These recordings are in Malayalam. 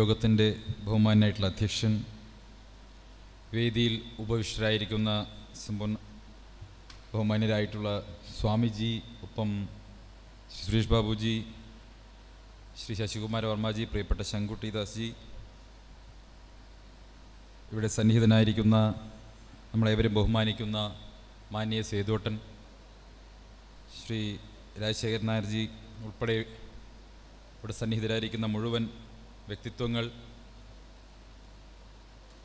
യോഗത്തിൻ്റെ ബഹുമാനായിട്ടുള്ള അധ്യക്ഷൻ വേദിയിൽ ഉപവിഷ്ടരായിരിക്കുന്ന സമ്പൂർണ്ണ ബഹുമാന്യരായിട്ടുള്ള സ്വാമിജി ഒപ്പം ശ്രീ സുരേഷ് ബാബുജി ശ്രീ ശശികുമാര വർമ്മജി പ്രിയപ്പെട്ട ശങ്കുട്ടിദാസ്ജി ഇവിടെ സന്നിഹിതനായിരിക്കുന്ന നമ്മളേവരും ബഹുമാനിക്കുന്ന മാന്യ സേതുവട്ടൻ ശ്രീ രാജശേഖരൻ നായർജി ഉൾപ്പെടെ ഇവിടെ സന്നിഹിതരായിരിക്കുന്ന മുഴുവൻ വ്യക്തിത്വങ്ങൾ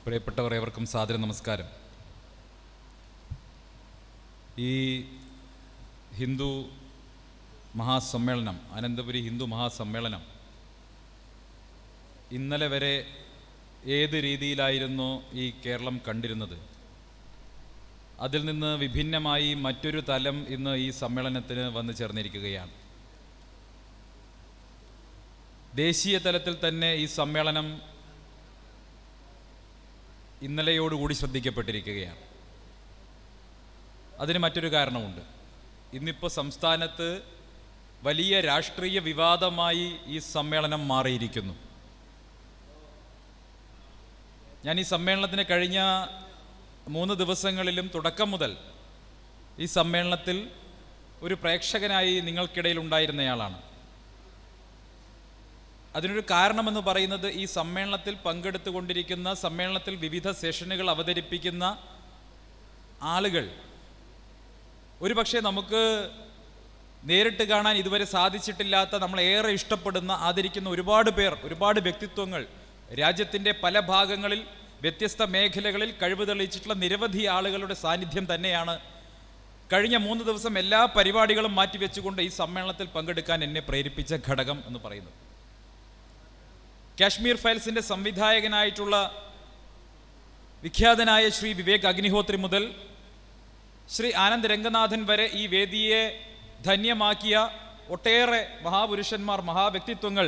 പ്രിയപ്പെട്ടവർ ഏവർക്കും സാദര നമസ്കാരം ഈ ഹിന്ദു മഹാസമ്മേളനം അനന്തപുരി ഹിന്ദു മഹാസമ്മേളനം ഇന്നലെ വരെ ഏത് രീതിയിലായിരുന്നു ഈ കേരളം കണ്ടിരുന്നത് അതിൽ നിന്ന് വിഭിന്നമായി മറ്റൊരു തലം ഇന്ന് ഈ സമ്മേളനത്തിന് വന്നു ചേർന്നിരിക്കുകയാണ് ദേശീയ തലത്തിൽ തന്നെ ഈ സമ്മേളനം ഇന്നലെയോടുകൂടി ശ്രദ്ധിക്കപ്പെട്ടിരിക്കുകയാണ് അതിന് മറ്റൊരു കാരണമുണ്ട് ഇന്നിപ്പോൾ സംസ്ഥാനത്ത് വലിയ രാഷ്ട്രീയ വിവാദമായി ഈ സമ്മേളനം മാറിയിരിക്കുന്നു ഞാൻ ഈ സമ്മേളനത്തിന് കഴിഞ്ഞ മൂന്ന് ദിവസങ്ങളിലും തുടക്കം മുതൽ ഈ സമ്മേളനത്തിൽ ഒരു പ്രേക്ഷകനായി നിങ്ങൾക്കിടയിൽ ഉണ്ടായിരുന്നയാളാണ് അതിനൊരു കാരണമെന്ന് പറയുന്നത് ഈ സമ്മേളനത്തിൽ പങ്കെടുത്തുകൊണ്ടിരിക്കുന്ന സമ്മേളനത്തിൽ വിവിധ സെഷനുകൾ അവതരിപ്പിക്കുന്ന ആളുകൾ ഒരുപക്ഷെ നമുക്ക് നേരിട്ട് കാണാൻ ഇതുവരെ സാധിച്ചിട്ടില്ലാത്ത നമ്മൾ ഏറെ ഇഷ്ടപ്പെടുന്ന ആദരിക്കുന്ന ഒരുപാട് പേർ ഒരുപാട് വ്യക്തിത്വങ്ങൾ രാജ്യത്തിൻ്റെ പല ഭാഗങ്ങളിൽ വ്യത്യസ്ത മേഖലകളിൽ കഴിവ് തെളിയിച്ചിട്ടുള്ള നിരവധി ആളുകളുടെ സാന്നിധ്യം തന്നെയാണ് കഴിഞ്ഞ മൂന്ന് ദിവസം എല്ലാ പരിപാടികളും മാറ്റിവെച്ചുകൊണ്ട് ഈ സമ്മേളനത്തിൽ പങ്കെടുക്കാൻ എന്നെ പ്രേരിപ്പിച്ച ഘടകം എന്ന് പറയുന്നത് കാശ്മീർ ഫയൽസിൻ്റെ സംവിധായകനായിട്ടുള്ള വിഖ്യാതനായ ശ്രീ വിവേക് അഗ്നിഹോത്രി മുതൽ ശ്രീ ആനന്ദ് രംഗനാഥൻ വരെ ഈ വേദിയെ ധന്യമാക്കിയ ഒട്ടേറെ മഹാപുരുഷന്മാർ മഹാവ്യക്തിത്വങ്ങൾ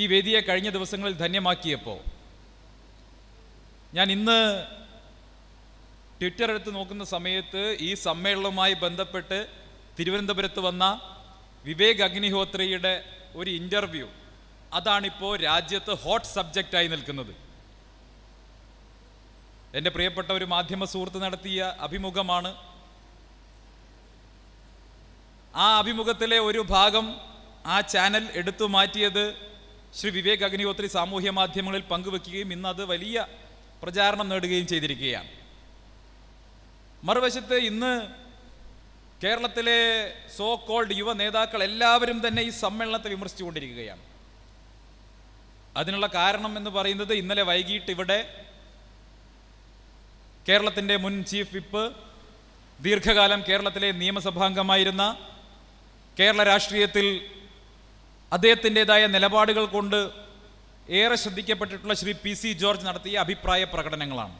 ഈ വേദിയെ കഴിഞ്ഞ ദിവസങ്ങളിൽ ധന്യമാക്കിയപ്പോൾ ഞാൻ ഇന്ന് ട്വിറ്റർ എടുത്ത് നോക്കുന്ന സമയത്ത് ഈ സമ്മേളനവുമായി ബന്ധപ്പെട്ട് തിരുവനന്തപുരത്ത് വന്ന വിവേക് അഗ്നിഹോത്രിയുടെ ഒരു ഇൻ്റർവ്യൂ അതാണിപ്പോൾ രാജ്യത്ത് ഹോട്ട് സബ്ജക്റ്റായി നിൽക്കുന്നത് എൻ്റെ പ്രിയപ്പെട്ട ഒരു മാധ്യമ സുഹൃത്ത് നടത്തിയ അഭിമുഖമാണ് ആ അഭിമുഖത്തിലെ ഒരു ഭാഗം ആ ചാനൽ എടുത്തു മാറ്റിയത് ശ്രീ വിവേക് അഗ്നിഹോത്രി സാമൂഹ്യ മാധ്യമങ്ങളിൽ പങ്കുവെക്കുകയും ഇന്ന് അത് വലിയ പ്രചാരണം നേടുകയും ചെയ്തിരിക്കുകയാണ് മറുവശത്ത് ഇന്ന് കേരളത്തിലെ സോ കോൾഡ് യുവ നേതാക്കൾ എല്ലാവരും തന്നെ ഈ സമ്മേളനത്തെ വിമർശിച്ചുകൊണ്ടിരിക്കുകയാണ് അതിനുള്ള കാരണം എന്ന് പറയുന്നത് ഇന്നലെ വൈകിട്ട് ഇവിടെ കേരളത്തിൻ്റെ മുൻ ചീഫ് വിപ്പ് ദീർഘകാലം കേരളത്തിലെ നിയമസഭാംഗമായിരുന്ന കേരള രാഷ്ട്രീയത്തിൽ അദ്ദേഹത്തിൻ്റെതായ നിലപാടുകൾ കൊണ്ട് ഏറെ ശ്രദ്ധിക്കപ്പെട്ടിട്ടുള്ള ശ്രീ പി സി ജോർജ് നടത്തിയ അഭിപ്രായ പ്രകടനങ്ങളാണ്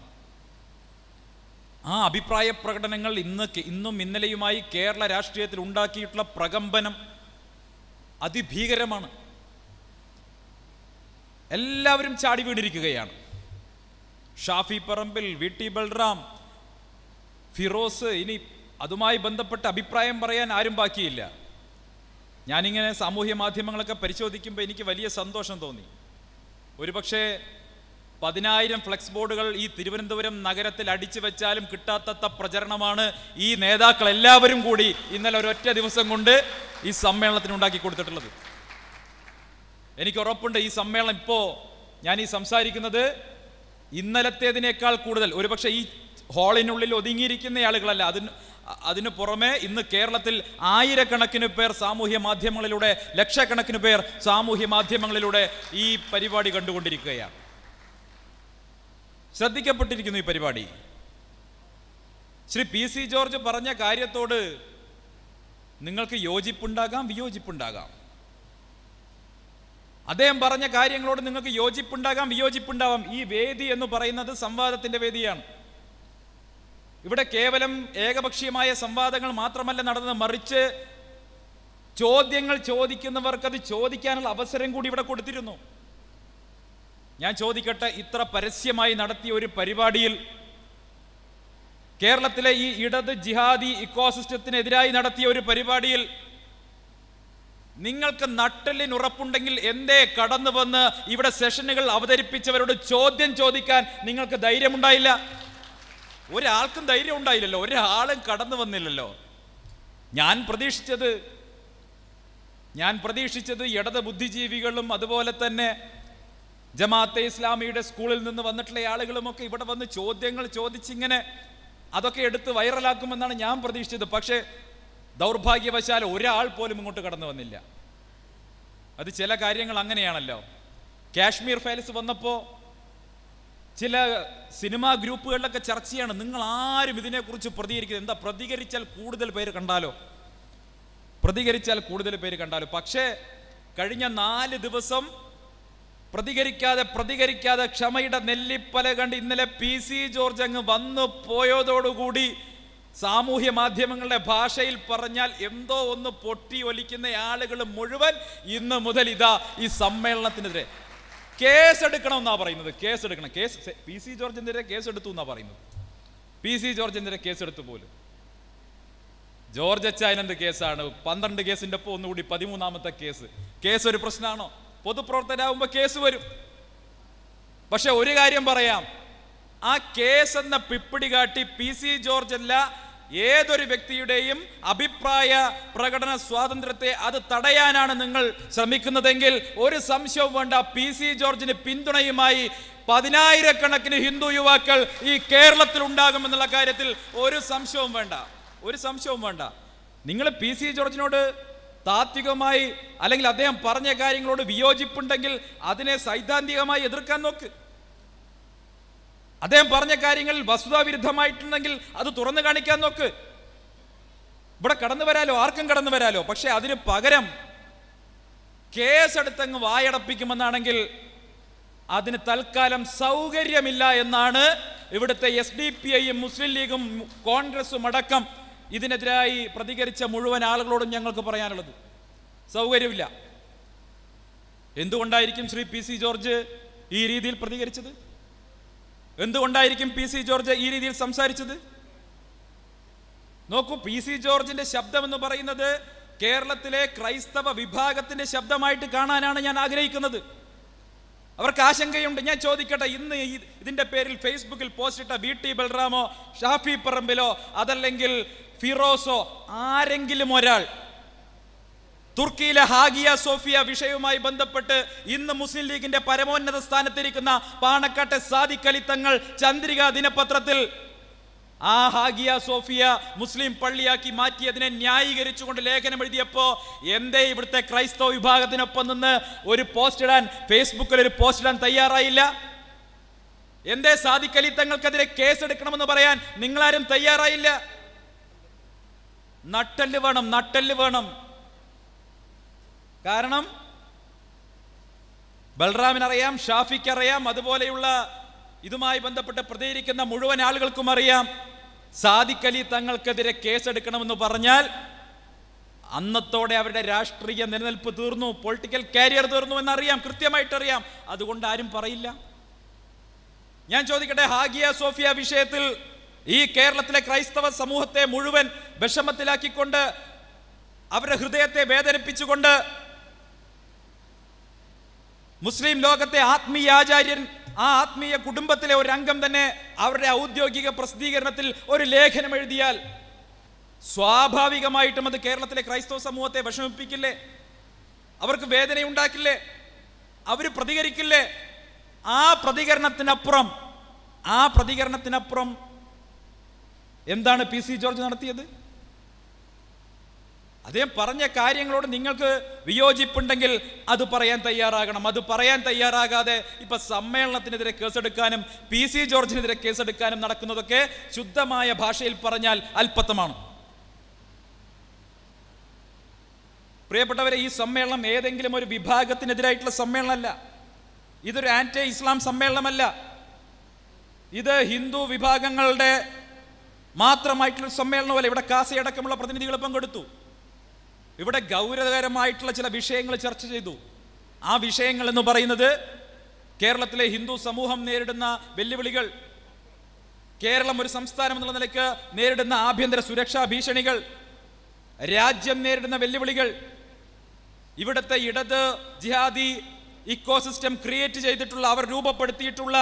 ആ അഭിപ്രായ പ്രകടനങ്ങൾ ഇന്ന് ഇന്നും ഇന്നലെയുമായി കേരള രാഷ്ട്രീയത്തിൽ ഉണ്ടാക്കിയിട്ടുള്ള പ്രകമ്പനം അതിഭീകരമാണ് എല്ലാവരും ചാടി വീണിരിക്കുകയാണ് ഷാഫി പറമ്പിൽ വി ടി ബൽറാം ഫിറോസ് ഇനി അതുമായി ബന്ധപ്പെട്ട അഭിപ്രായം പറയാൻ ആരും ബാക്കിയില്ല ഞാനിങ്ങനെ സാമൂഹ്യ മാധ്യമങ്ങളൊക്കെ പരിശോധിക്കുമ്പോൾ എനിക്ക് വലിയ സന്തോഷം തോന്നി ഒരുപക്ഷേ പതിനായിരം ഫ്ലെക്സ് ബോർഡുകൾ ഈ തിരുവനന്തപുരം നഗരത്തിൽ അടിച്ചു വെച്ചാലും കിട്ടാത്ത പ്രചരണമാണ് ഈ നേതാക്കൾ എല്ലാവരും കൂടി ഇന്നലെ ഒരൊറ്റ ദിവസം കൊണ്ട് ഈ സമ്മേളനത്തിന് ഉണ്ടാക്കി കൊടുത്തിട്ടുള്ളത് എനിക്ക് ഉറപ്പുണ്ട് ഈ സമ്മേളനം ഇപ്പോൾ ഞാൻ ഈ സംസാരിക്കുന്നത് ഇന്നലത്തേതിനേക്കാൾ കൂടുതൽ ഒരുപക്ഷെ ഈ ഹാളിനുള്ളിൽ ഒതുങ്ങിയിരിക്കുന്ന ആളുകളല്ല അതിന് അതിന് പുറമെ ഇന്ന് കേരളത്തിൽ ആയിരക്കണക്കിന് പേർ സാമൂഹ്യ മാധ്യമങ്ങളിലൂടെ ലക്ഷക്കണക്കിന് പേർ സാമൂഹ്യ മാധ്യമങ്ങളിലൂടെ ഈ പരിപാടി കണ്ടുകൊണ്ടിരിക്കുകയാണ് ശ്രദ്ധിക്കപ്പെട്ടിരിക്കുന്നു ഈ പരിപാടി ശ്രീ പി സി ജോർജ് പറഞ്ഞ കാര്യത്തോട് നിങ്ങൾക്ക് യോജിപ്പുണ്ടാകാം വിയോജിപ്പുണ്ടാകാം അദ്ദേഹം പറഞ്ഞ കാര്യങ്ങളോട് നിങ്ങൾക്ക് യോജിപ്പുണ്ടാകാം വിയോജിപ്പുണ്ടാവാം ഈ വേദി എന്ന് പറയുന്നത് സംവാദത്തിന്റെ വേദിയാണ് ഇവിടെ കേവലം ഏകപക്ഷീയമായ സംവാദങ്ങൾ മാത്രമല്ല നടന്നത് മറിച്ച് ചോദ്യങ്ങൾ ചോദിക്കുന്നവർക്ക് അത് ചോദിക്കാനുള്ള അവസരം കൂടി ഇവിടെ കൊടുത്തിരുന്നു ഞാൻ ചോദിക്കട്ടെ ഇത്ര പരസ്യമായി നടത്തിയ ഒരു പരിപാടിയിൽ കേരളത്തിലെ ഈ ഇടത് ജിഹാദി ഇക്കോസിസ്റ്റത്തിനെതിരായി നടത്തിയ ഒരു പരിപാടിയിൽ നിങ്ങൾക്ക് ഉറപ്പുണ്ടെങ്കിൽ എന്തേ കടന്നു വന്ന് ഇവിടെ സെഷനുകൾ അവതരിപ്പിച്ചവരോട് ചോദ്യം ചോദിക്കാൻ നിങ്ങൾക്ക് ധൈര്യമുണ്ടായില്ല ഒരാൾക്കും ധൈര്യം ഉണ്ടായില്ലല്ലോ ഒരാളും കടന്നു വന്നില്ലല്ലോ ഞാൻ പ്രതീക്ഷിച്ചത് ഞാൻ പ്രതീക്ഷിച്ചത് ഇടത് ബുദ്ധിജീവികളും അതുപോലെ തന്നെ ജമാഅത്തെ ഇസ്ലാമിയുടെ സ്കൂളിൽ നിന്ന് വന്നിട്ടുള്ള ആളുകളുമൊക്കെ ഇവിടെ വന്ന് ചോദ്യങ്ങൾ ചോദിച്ചിങ്ങനെ അതൊക്കെ എടുത്ത് വൈറലാക്കുമെന്നാണ് ഞാൻ പ്രതീക്ഷിച്ചത് പക്ഷേ ദൗർഭാഗ്യവശാൽ ഒരാൾ പോലും ഇങ്ങോട്ട് കടന്നു വന്നില്ല അത് ചില കാര്യങ്ങൾ അങ്ങനെയാണല്ലോ കാശ്മീർ ഫയൽസ് വന്നപ്പോൾ ചില സിനിമാ ഗ്രൂപ്പുകളിലൊക്കെ ചർച്ചയാണ് നിങ്ങൾ ആരും ഇതിനെക്കുറിച്ച് പ്രതികരിക്കുന്നത് എന്താ പ്രതികരിച്ചാൽ കൂടുതൽ പേര് കണ്ടാലോ പ്രതികരിച്ചാൽ കൂടുതൽ പേര് കണ്ടാലോ പക്ഷേ കഴിഞ്ഞ നാല് ദിവസം പ്രതികരിക്കാതെ പ്രതികരിക്കാതെ ക്ഷമയുടെ നെല്ലിപ്പല കണ്ട് ഇന്നലെ പി സി ജോർജ് അങ്ങ് വന്നു പോയതോടുകൂടി സാമൂഹ്യ മാധ്യമങ്ങളുടെ ഭാഷയിൽ പറഞ്ഞാൽ എന്തോ ഒന്ന് പൊട്ടി ഒലിക്കുന്ന ആളുകൾ മുഴുവൻ ഇന്ന് മുതൽ ഇതാ ഈ സമ്മേളനത്തിനെതിരെ കേസ് എന്നാ പറയുന്നത് കേസ് കേസ് പി സി ജോർജിനെതിരെ കേസ് എന്നാ പറയുന്നത് പി സി ജോർജിനെതിരെ കേസെടുത്തു പോലും ജോർജ് അച്ചായനന്ത് കേസാണ് പന്ത്രണ്ട് കേസിൻ്റെ ഒപ്പം ഒന്നുകൂടി പതിമൂന്നാമത്തെ കേസ് കേസ് ഒരു പ്രശ്നമാണോ പൊതുപ്രവർത്തകരാകുമ്പോൾ കേസ് വരും പക്ഷെ ഒരു കാര്യം പറയാം ആ കേസ് എന്ന പിപ്പിടി കാട്ടി പി സി ജോർജ് അല്ല ഏതൊരു വ്യക്തിയുടെയും അഭിപ്രായ പ്രകടന സ്വാതന്ത്ര്യത്തെ അത് തടയാനാണ് നിങ്ങൾ ശ്രമിക്കുന്നതെങ്കിൽ ഒരു സംശയവും വേണ്ട പി സി ജോർജിന് പിന്തുണയുമായി പതിനായിരക്കണക്കിന് ഹിന്ദു യുവാക്കൾ ഈ കേരളത്തിൽ ഉണ്ടാകുമെന്നുള്ള കാര്യത്തിൽ ഒരു സംശയവും വേണ്ട ഒരു സംശയവും വേണ്ട നിങ്ങൾ പി സി ജോർജിനോട് താത്വികമായി അല്ലെങ്കിൽ അദ്ദേഹം പറഞ്ഞ കാര്യങ്ങളോട് വിയോജിപ്പുണ്ടെങ്കിൽ അതിനെ സൈദ്ധാന്തികമായി എതിർക്കാൻ നോക്ക് അദ്ദേഹം പറഞ്ഞ കാര്യങ്ങൾ വസ്തുതാവിരുദ്ധമായിട്ടുണ്ടെങ്കിൽ അത് തുറന്നു കാണിക്കാൻ നോക്ക് ഇവിടെ കടന്നു വരാലോ ആർക്കും കടന്നു വരാലോ പക്ഷെ അതിന് പകരം കേസെടുത്തങ്ങ് വായടപ്പിക്കുമെന്നാണെങ്കിൽ അതിന് തൽക്കാലം സൗകര്യമില്ല എന്നാണ് ഇവിടുത്തെ എസ് ഡി പി ഐയും മുസ്ലിം ലീഗും കോൺഗ്രസും അടക്കം ഇതിനെതിരായി പ്രതികരിച്ച മുഴുവൻ ആളുകളോടും ഞങ്ങൾക്ക് പറയാനുള്ളത് സൗകര്യമില്ല എന്തുകൊണ്ടായിരിക്കും ശ്രീ പി സി ജോർജ് ഈ രീതിയിൽ പ്രതികരിച്ചത് എന്തുകൊണ്ടായിരിക്കും പി സി ജോർജ് ഈ രീതിയിൽ സംസാരിച്ചത് നോക്കൂ പി സി ജോർജിന്റെ ശബ്ദം എന്ന് പറയുന്നത് കേരളത്തിലെ ക്രൈസ്തവ വിഭാഗത്തിന്റെ ശബ്ദമായിട്ട് കാണാനാണ് ഞാൻ ആഗ്രഹിക്കുന്നത് അവർക്ക് ആശങ്കയുണ്ട് ഞാൻ ചോദിക്കട്ടെ ഇന്ന് ഇതിന്റെ പേരിൽ ഫേസ്ബുക്കിൽ പോസ്റ്റ് ഇട്ട ബി ടി ബൽറാമോ ഷാഫി പറമ്പിലോ അതല്ലെങ്കിൽ ഫിറോസോ ആരെങ്കിലും ഒരാൾ തുർക്കിയിലെ ഹാഗിയ സോഫിയ വിഷയവുമായി ബന്ധപ്പെട്ട് ഇന്ന് മുസ്ലിം ലീഗിന്റെ പരമോന്നത സ്ഥാനത്തിരിക്കുന്ന പാണക്കാട്ടെ തങ്ങൾ ചന്ദ്രിക ദിനപത്രത്തിൽ ആ ഹാഗിയ സോഫിയ മുസ്ലിം പള്ളിയാക്കി മാറ്റിയതിനെ ന്യായീകരിച്ചുകൊണ്ട് ലേഖനം എഴുതിയപ്പോൾ എന്തേ ഇവിടുത്തെ ക്രൈസ്തവ വിഭാഗത്തിനൊപ്പം നിന്ന് ഒരു പോസ്റ്റ് ഇടാൻ ഫേസ്ബുക്കിൽ ഒരു പോസ്റ്റ് ഇടാൻ തയ്യാറായില്ല എന്തേ സാദിക്കലി തങ്ങൾക്കെതിരെ കേസെടുക്കണമെന്ന് പറയാൻ നിങ്ങളാരും തയ്യാറായില്ല നട്ടല് വേണം നട്ടല് വേണം കാരണം ബൽറാമിനറിയാം ഷാഫിക്കറിയാം അതുപോലെയുള്ള ഇതുമായി ബന്ധപ്പെട്ട് പ്രതികരിക്കുന്ന മുഴുവൻ ആളുകൾക്കും അറിയാം സാദിഖ് അലി തങ്ങൾക്കെതിരെ കേസെടുക്കണമെന്ന് പറഞ്ഞാൽ അന്നത്തോടെ അവരുടെ രാഷ്ട്രീയ നിലനിൽപ്പ് തീർന്നു പൊളിറ്റിക്കൽ കാരിയർ തീർന്നു എന്നറിയാം കൃത്യമായിട്ടറിയാം അതുകൊണ്ട് ആരും പറയില്ല ഞാൻ ചോദിക്കട്ടെ ഹാഗിയ സോഫിയ വിഷയത്തിൽ ഈ കേരളത്തിലെ ക്രൈസ്തവ സമൂഹത്തെ മുഴുവൻ വിഷമത്തിലാക്കിക്കൊണ്ട് അവരുടെ ഹൃദയത്തെ വേദനിപ്പിച്ചുകൊണ്ട് മുസ്ലിം ലോകത്തെ ആത്മീയ ആചാര്യൻ ആ ആത്മീയ കുടുംബത്തിലെ ഒരു അംഗം തന്നെ അവരുടെ ഔദ്യോഗിക പ്രസിദ്ധീകരണത്തിൽ ഒരു ലേഖനം എഴുതിയാൽ സ്വാഭാവികമായിട്ടും അത് കേരളത്തിലെ ക്രൈസ്തവ സമൂഹത്തെ വിഷമിപ്പിക്കില്ലേ അവർക്ക് വേദനയുണ്ടാക്കില്ലേ അവർ പ്രതികരിക്കില്ലേ ആ പ്രതികരണത്തിനപ്പുറം ആ പ്രതികരണത്തിനപ്പുറം എന്താണ് പി സി ജോർജ് നടത്തിയത് അദ്ദേഹം പറഞ്ഞ കാര്യങ്ങളോട് നിങ്ങൾക്ക് വിയോജിപ്പുണ്ടെങ്കിൽ അത് പറയാൻ തയ്യാറാകണം അത് പറയാൻ തയ്യാറാകാതെ ഇപ്പൊ സമ്മേളനത്തിനെതിരെ കേസെടുക്കാനും പി സി ജോർജിനെതിരെ കേസെടുക്കാനും നടക്കുന്നതൊക്കെ ശുദ്ധമായ ഭാഷയിൽ പറഞ്ഞാൽ അല്പത്തമാണ് പ്രിയപ്പെട്ടവരെ ഈ സമ്മേളനം ഏതെങ്കിലും ഒരു വിഭാഗത്തിനെതിരായിട്ടുള്ള സമ്മേളനമല്ല ഇതൊരു ആന്റി ഇസ്ലാം സമ്മേളനമല്ല ഇത് ഹിന്ദു വിഭാഗങ്ങളുടെ മാത്രമായിട്ടുള്ള സമ്മേളനമല്ല ഇവിടെ കാസി അടക്കമുള്ള പ്രതിനിധികൾ പങ്കെടുത്തു ഇവിടെ ഗൗരവകരമായിട്ടുള്ള ചില വിഷയങ്ങൾ ചർച്ച ചെയ്തു ആ വിഷയങ്ങൾ എന്ന് പറയുന്നത് കേരളത്തിലെ ഹിന്ദു സമൂഹം നേരിടുന്ന വെല്ലുവിളികൾ കേരളം ഒരു സംസ്ഥാനം എന്നുള്ള നിലയ്ക്ക് നേരിടുന്ന ആഭ്യന്തര സുരക്ഷാ ഭീഷണികൾ രാജ്യം നേരിടുന്ന വെല്ലുവിളികൾ ഇവിടുത്തെ ഇടത് ജിഹാദി ഇക്കോസിസ്റ്റം ക്രിയേറ്റ് ചെയ്തിട്ടുള്ള അവർ രൂപപ്പെടുത്തിയിട്ടുള്ള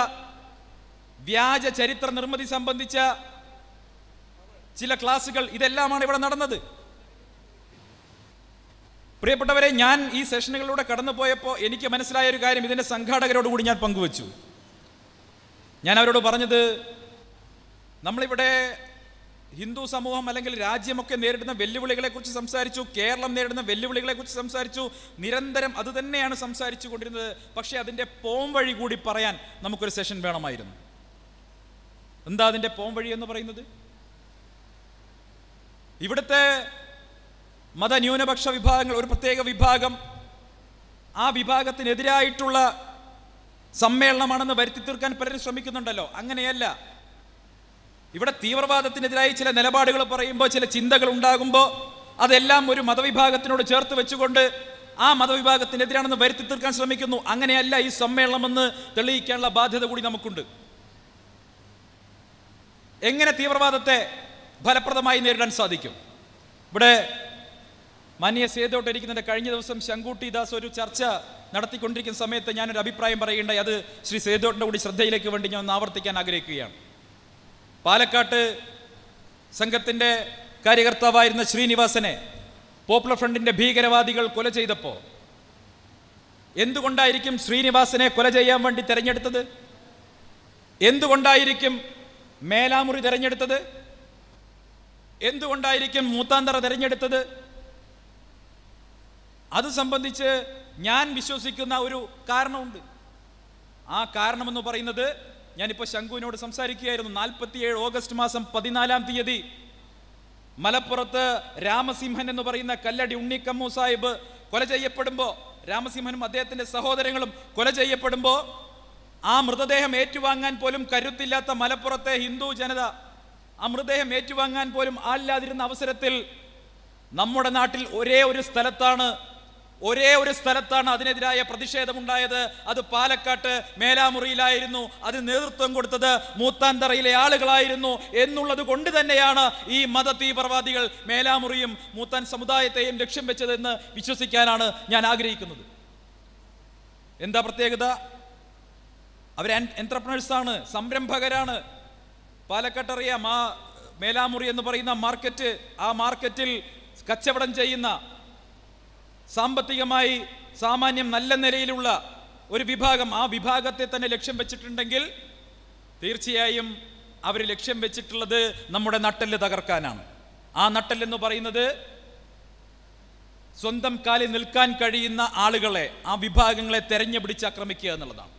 വ്യാജ ചരിത്ര നിർമ്മിതി സംബന്ധിച്ച ചില ക്ലാസുകൾ ഇതെല്ലാമാണ് ഇവിടെ നടന്നത് പ്രിയപ്പെട്ടവരെ ഞാൻ ഈ സെഷനുകളിലൂടെ കടന്നു പോയപ്പോൾ എനിക്ക് മനസ്സിലായ ഒരു കാര്യം ഇതിൻ്റെ സംഘാടകരോട് കൂടി ഞാൻ പങ്കുവച്ചു ഞാൻ അവരോട് പറഞ്ഞത് നമ്മളിവിടെ ഹിന്ദു സമൂഹം അല്ലെങ്കിൽ രാജ്യമൊക്കെ നേരിടുന്ന വെല്ലുവിളികളെക്കുറിച്ച് സംസാരിച്ചു കേരളം നേരിടുന്ന വെല്ലുവിളികളെക്കുറിച്ച് സംസാരിച്ചു നിരന്തരം അത് തന്നെയാണ് സംസാരിച്ചു കൊണ്ടിരുന്നത് പക്ഷേ അതിൻ്റെ പോം വഴി കൂടി പറയാൻ നമുക്കൊരു സെഷൻ വേണമായിരുന്നു എന്താ അതിൻ്റെ പോം വഴി എന്ന് പറയുന്നത് ഇവിടുത്തെ മതന്യൂനപക്ഷ വിഭാഗങ്ങൾ ഒരു പ്രത്യേക വിഭാഗം ആ വിഭാഗത്തിനെതിരായിട്ടുള്ള സമ്മേളനമാണെന്ന് വരുത്തി തീർക്കാൻ പലരും ശ്രമിക്കുന്നുണ്ടല്ലോ അങ്ങനെയല്ല ഇവിടെ തീവ്രവാദത്തിനെതിരായി ചില നിലപാടുകൾ പറയുമ്പോൾ ചില ചിന്തകൾ ഉണ്ടാകുമ്പോൾ അതെല്ലാം ഒരു മതവിഭാഗത്തിനോട് ചേർത്ത് വെച്ചുകൊണ്ട് ആ മതവിഭാഗത്തിനെതിരാണെന്ന് വരുത്തി തീർക്കാൻ ശ്രമിക്കുന്നു അങ്ങനെയല്ല ഈ സമ്മേളനമെന്ന് തെളിയിക്കാനുള്ള ബാധ്യത കൂടി നമുക്കുണ്ട് എങ്ങനെ തീവ്രവാദത്തെ ഫലപ്രദമായി നേരിടാൻ സാധിക്കും ഇവിടെ മാന്യ സേതോട്ടിരിക്കുന്നതിൻ്റെ കഴിഞ്ഞ ദിവസം ശങ്കൂട്ടി ദാസ് ഒരു ചർച്ച നടത്തിക്കൊണ്ടിരിക്കുന്ന സമയത്ത് ഞാനൊരു അഭിപ്രായം പറയേണ്ടത് അത് ശ്രീ സേതോട്ടിൻ്റെ കൂടി ശ്രദ്ധയിലേക്ക് വേണ്ടി ഞാൻ ഒന്ന് ആവർത്തിക്കാൻ ആഗ്രഹിക്കുകയാണ് പാലക്കാട്ട് സംഘത്തിൻ്റെ കാര്യകർത്താവായിരുന്ന ശ്രീനിവാസനെ പോപ്പുലർ ഫ്രണ്ടിൻ്റെ ഭീകരവാദികൾ കൊല ചെയ്തപ്പോൾ എന്തുകൊണ്ടായിരിക്കും ശ്രീനിവാസനെ കൊല ചെയ്യാൻ വേണ്ടി തിരഞ്ഞെടുത്തത് എന്തുകൊണ്ടായിരിക്കും മേലാമുറി തിരഞ്ഞെടുത്തത് എന്തുകൊണ്ടായിരിക്കും മൂത്താന്തറ തിരഞ്ഞെടുത്തത് അത് സംബന്ധിച്ച് ഞാൻ വിശ്വസിക്കുന്ന ഒരു കാരണമുണ്ട് ആ കാരണമെന്ന് പറയുന്നത് ഞാനിപ്പോൾ ശംഖുവിനോട് സംസാരിക്കുകയായിരുന്നു നാൽപ്പത്തിയേഴ് ഓഗസ്റ്റ് മാസം പതിനാലാം തീയതി മലപ്പുറത്ത് രാമസിംഹൻ എന്ന് പറയുന്ന കല്ലടി ഉണ്ണിക്കമ്മു സാഹിബ് കൊല ചെയ്യപ്പെടുമ്പോൾ രാമസിംഹനും അദ്ദേഹത്തിൻ്റെ സഹോദരങ്ങളും കൊല ചെയ്യപ്പെടുമ്പോൾ ആ മൃതദേഹം ഏറ്റുവാങ്ങാൻ പോലും കരുത്തില്ലാത്ത മലപ്പുറത്തെ ഹിന്ദു ജനത ആ മൃതദേഹം ഏറ്റുവാങ്ങാൻ പോലും ആല്ലാതിരുന്ന അവസരത്തിൽ നമ്മുടെ നാട്ടിൽ ഒരേ ഒരു സ്ഥലത്താണ് ഒരേ ഒരു സ്ഥലത്താണ് അതിനെതിരായ പ്രതിഷേധമുണ്ടായത് അത് പാലക്കാട്ട് മേലാമുറിയിലായിരുന്നു അത് നേതൃത്വം കൊടുത്തത് മൂത്താന്തറയിലെ ആളുകളായിരുന്നു എന്നുള്ളത് കൊണ്ട് തന്നെയാണ് ഈ മത തീവ്രവാദികൾ മേലാമുറിയും മൂത്താൻ സമുദായത്തെയും ലക്ഷ്യം വെച്ചതെന്ന് വിശ്വസിക്കാനാണ് ഞാൻ ആഗ്രഹിക്കുന്നത് എന്താ പ്രത്യേകത അവർ എൻ്റർപ്രണേഴ്സാണ് സംരംഭകരാണ് പാലക്കാട്ടറിയാം ആ മേലാമുറി എന്ന് പറയുന്ന മാർക്കറ്റ് ആ മാർക്കറ്റിൽ കച്ചവടം ചെയ്യുന്ന സാമ്പത്തികമായി സാമാന്യം നല്ല നിലയിലുള്ള ഒരു വിഭാഗം ആ വിഭാഗത്തെ തന്നെ ലക്ഷ്യം വെച്ചിട്ടുണ്ടെങ്കിൽ തീർച്ചയായും അവർ ലക്ഷ്യം വെച്ചിട്ടുള്ളത് നമ്മുടെ നട്ടല് തകർക്കാനാണ് ആ നട്ടല്ലെന്ന് പറയുന്നത് സ്വന്തം കാലിൽ നിൽക്കാൻ കഴിയുന്ന ആളുകളെ ആ വിഭാഗങ്ങളെ തെരഞ്ഞു പിടിച്ച് ആക്രമിക്കുക എന്നുള്ളതാണ്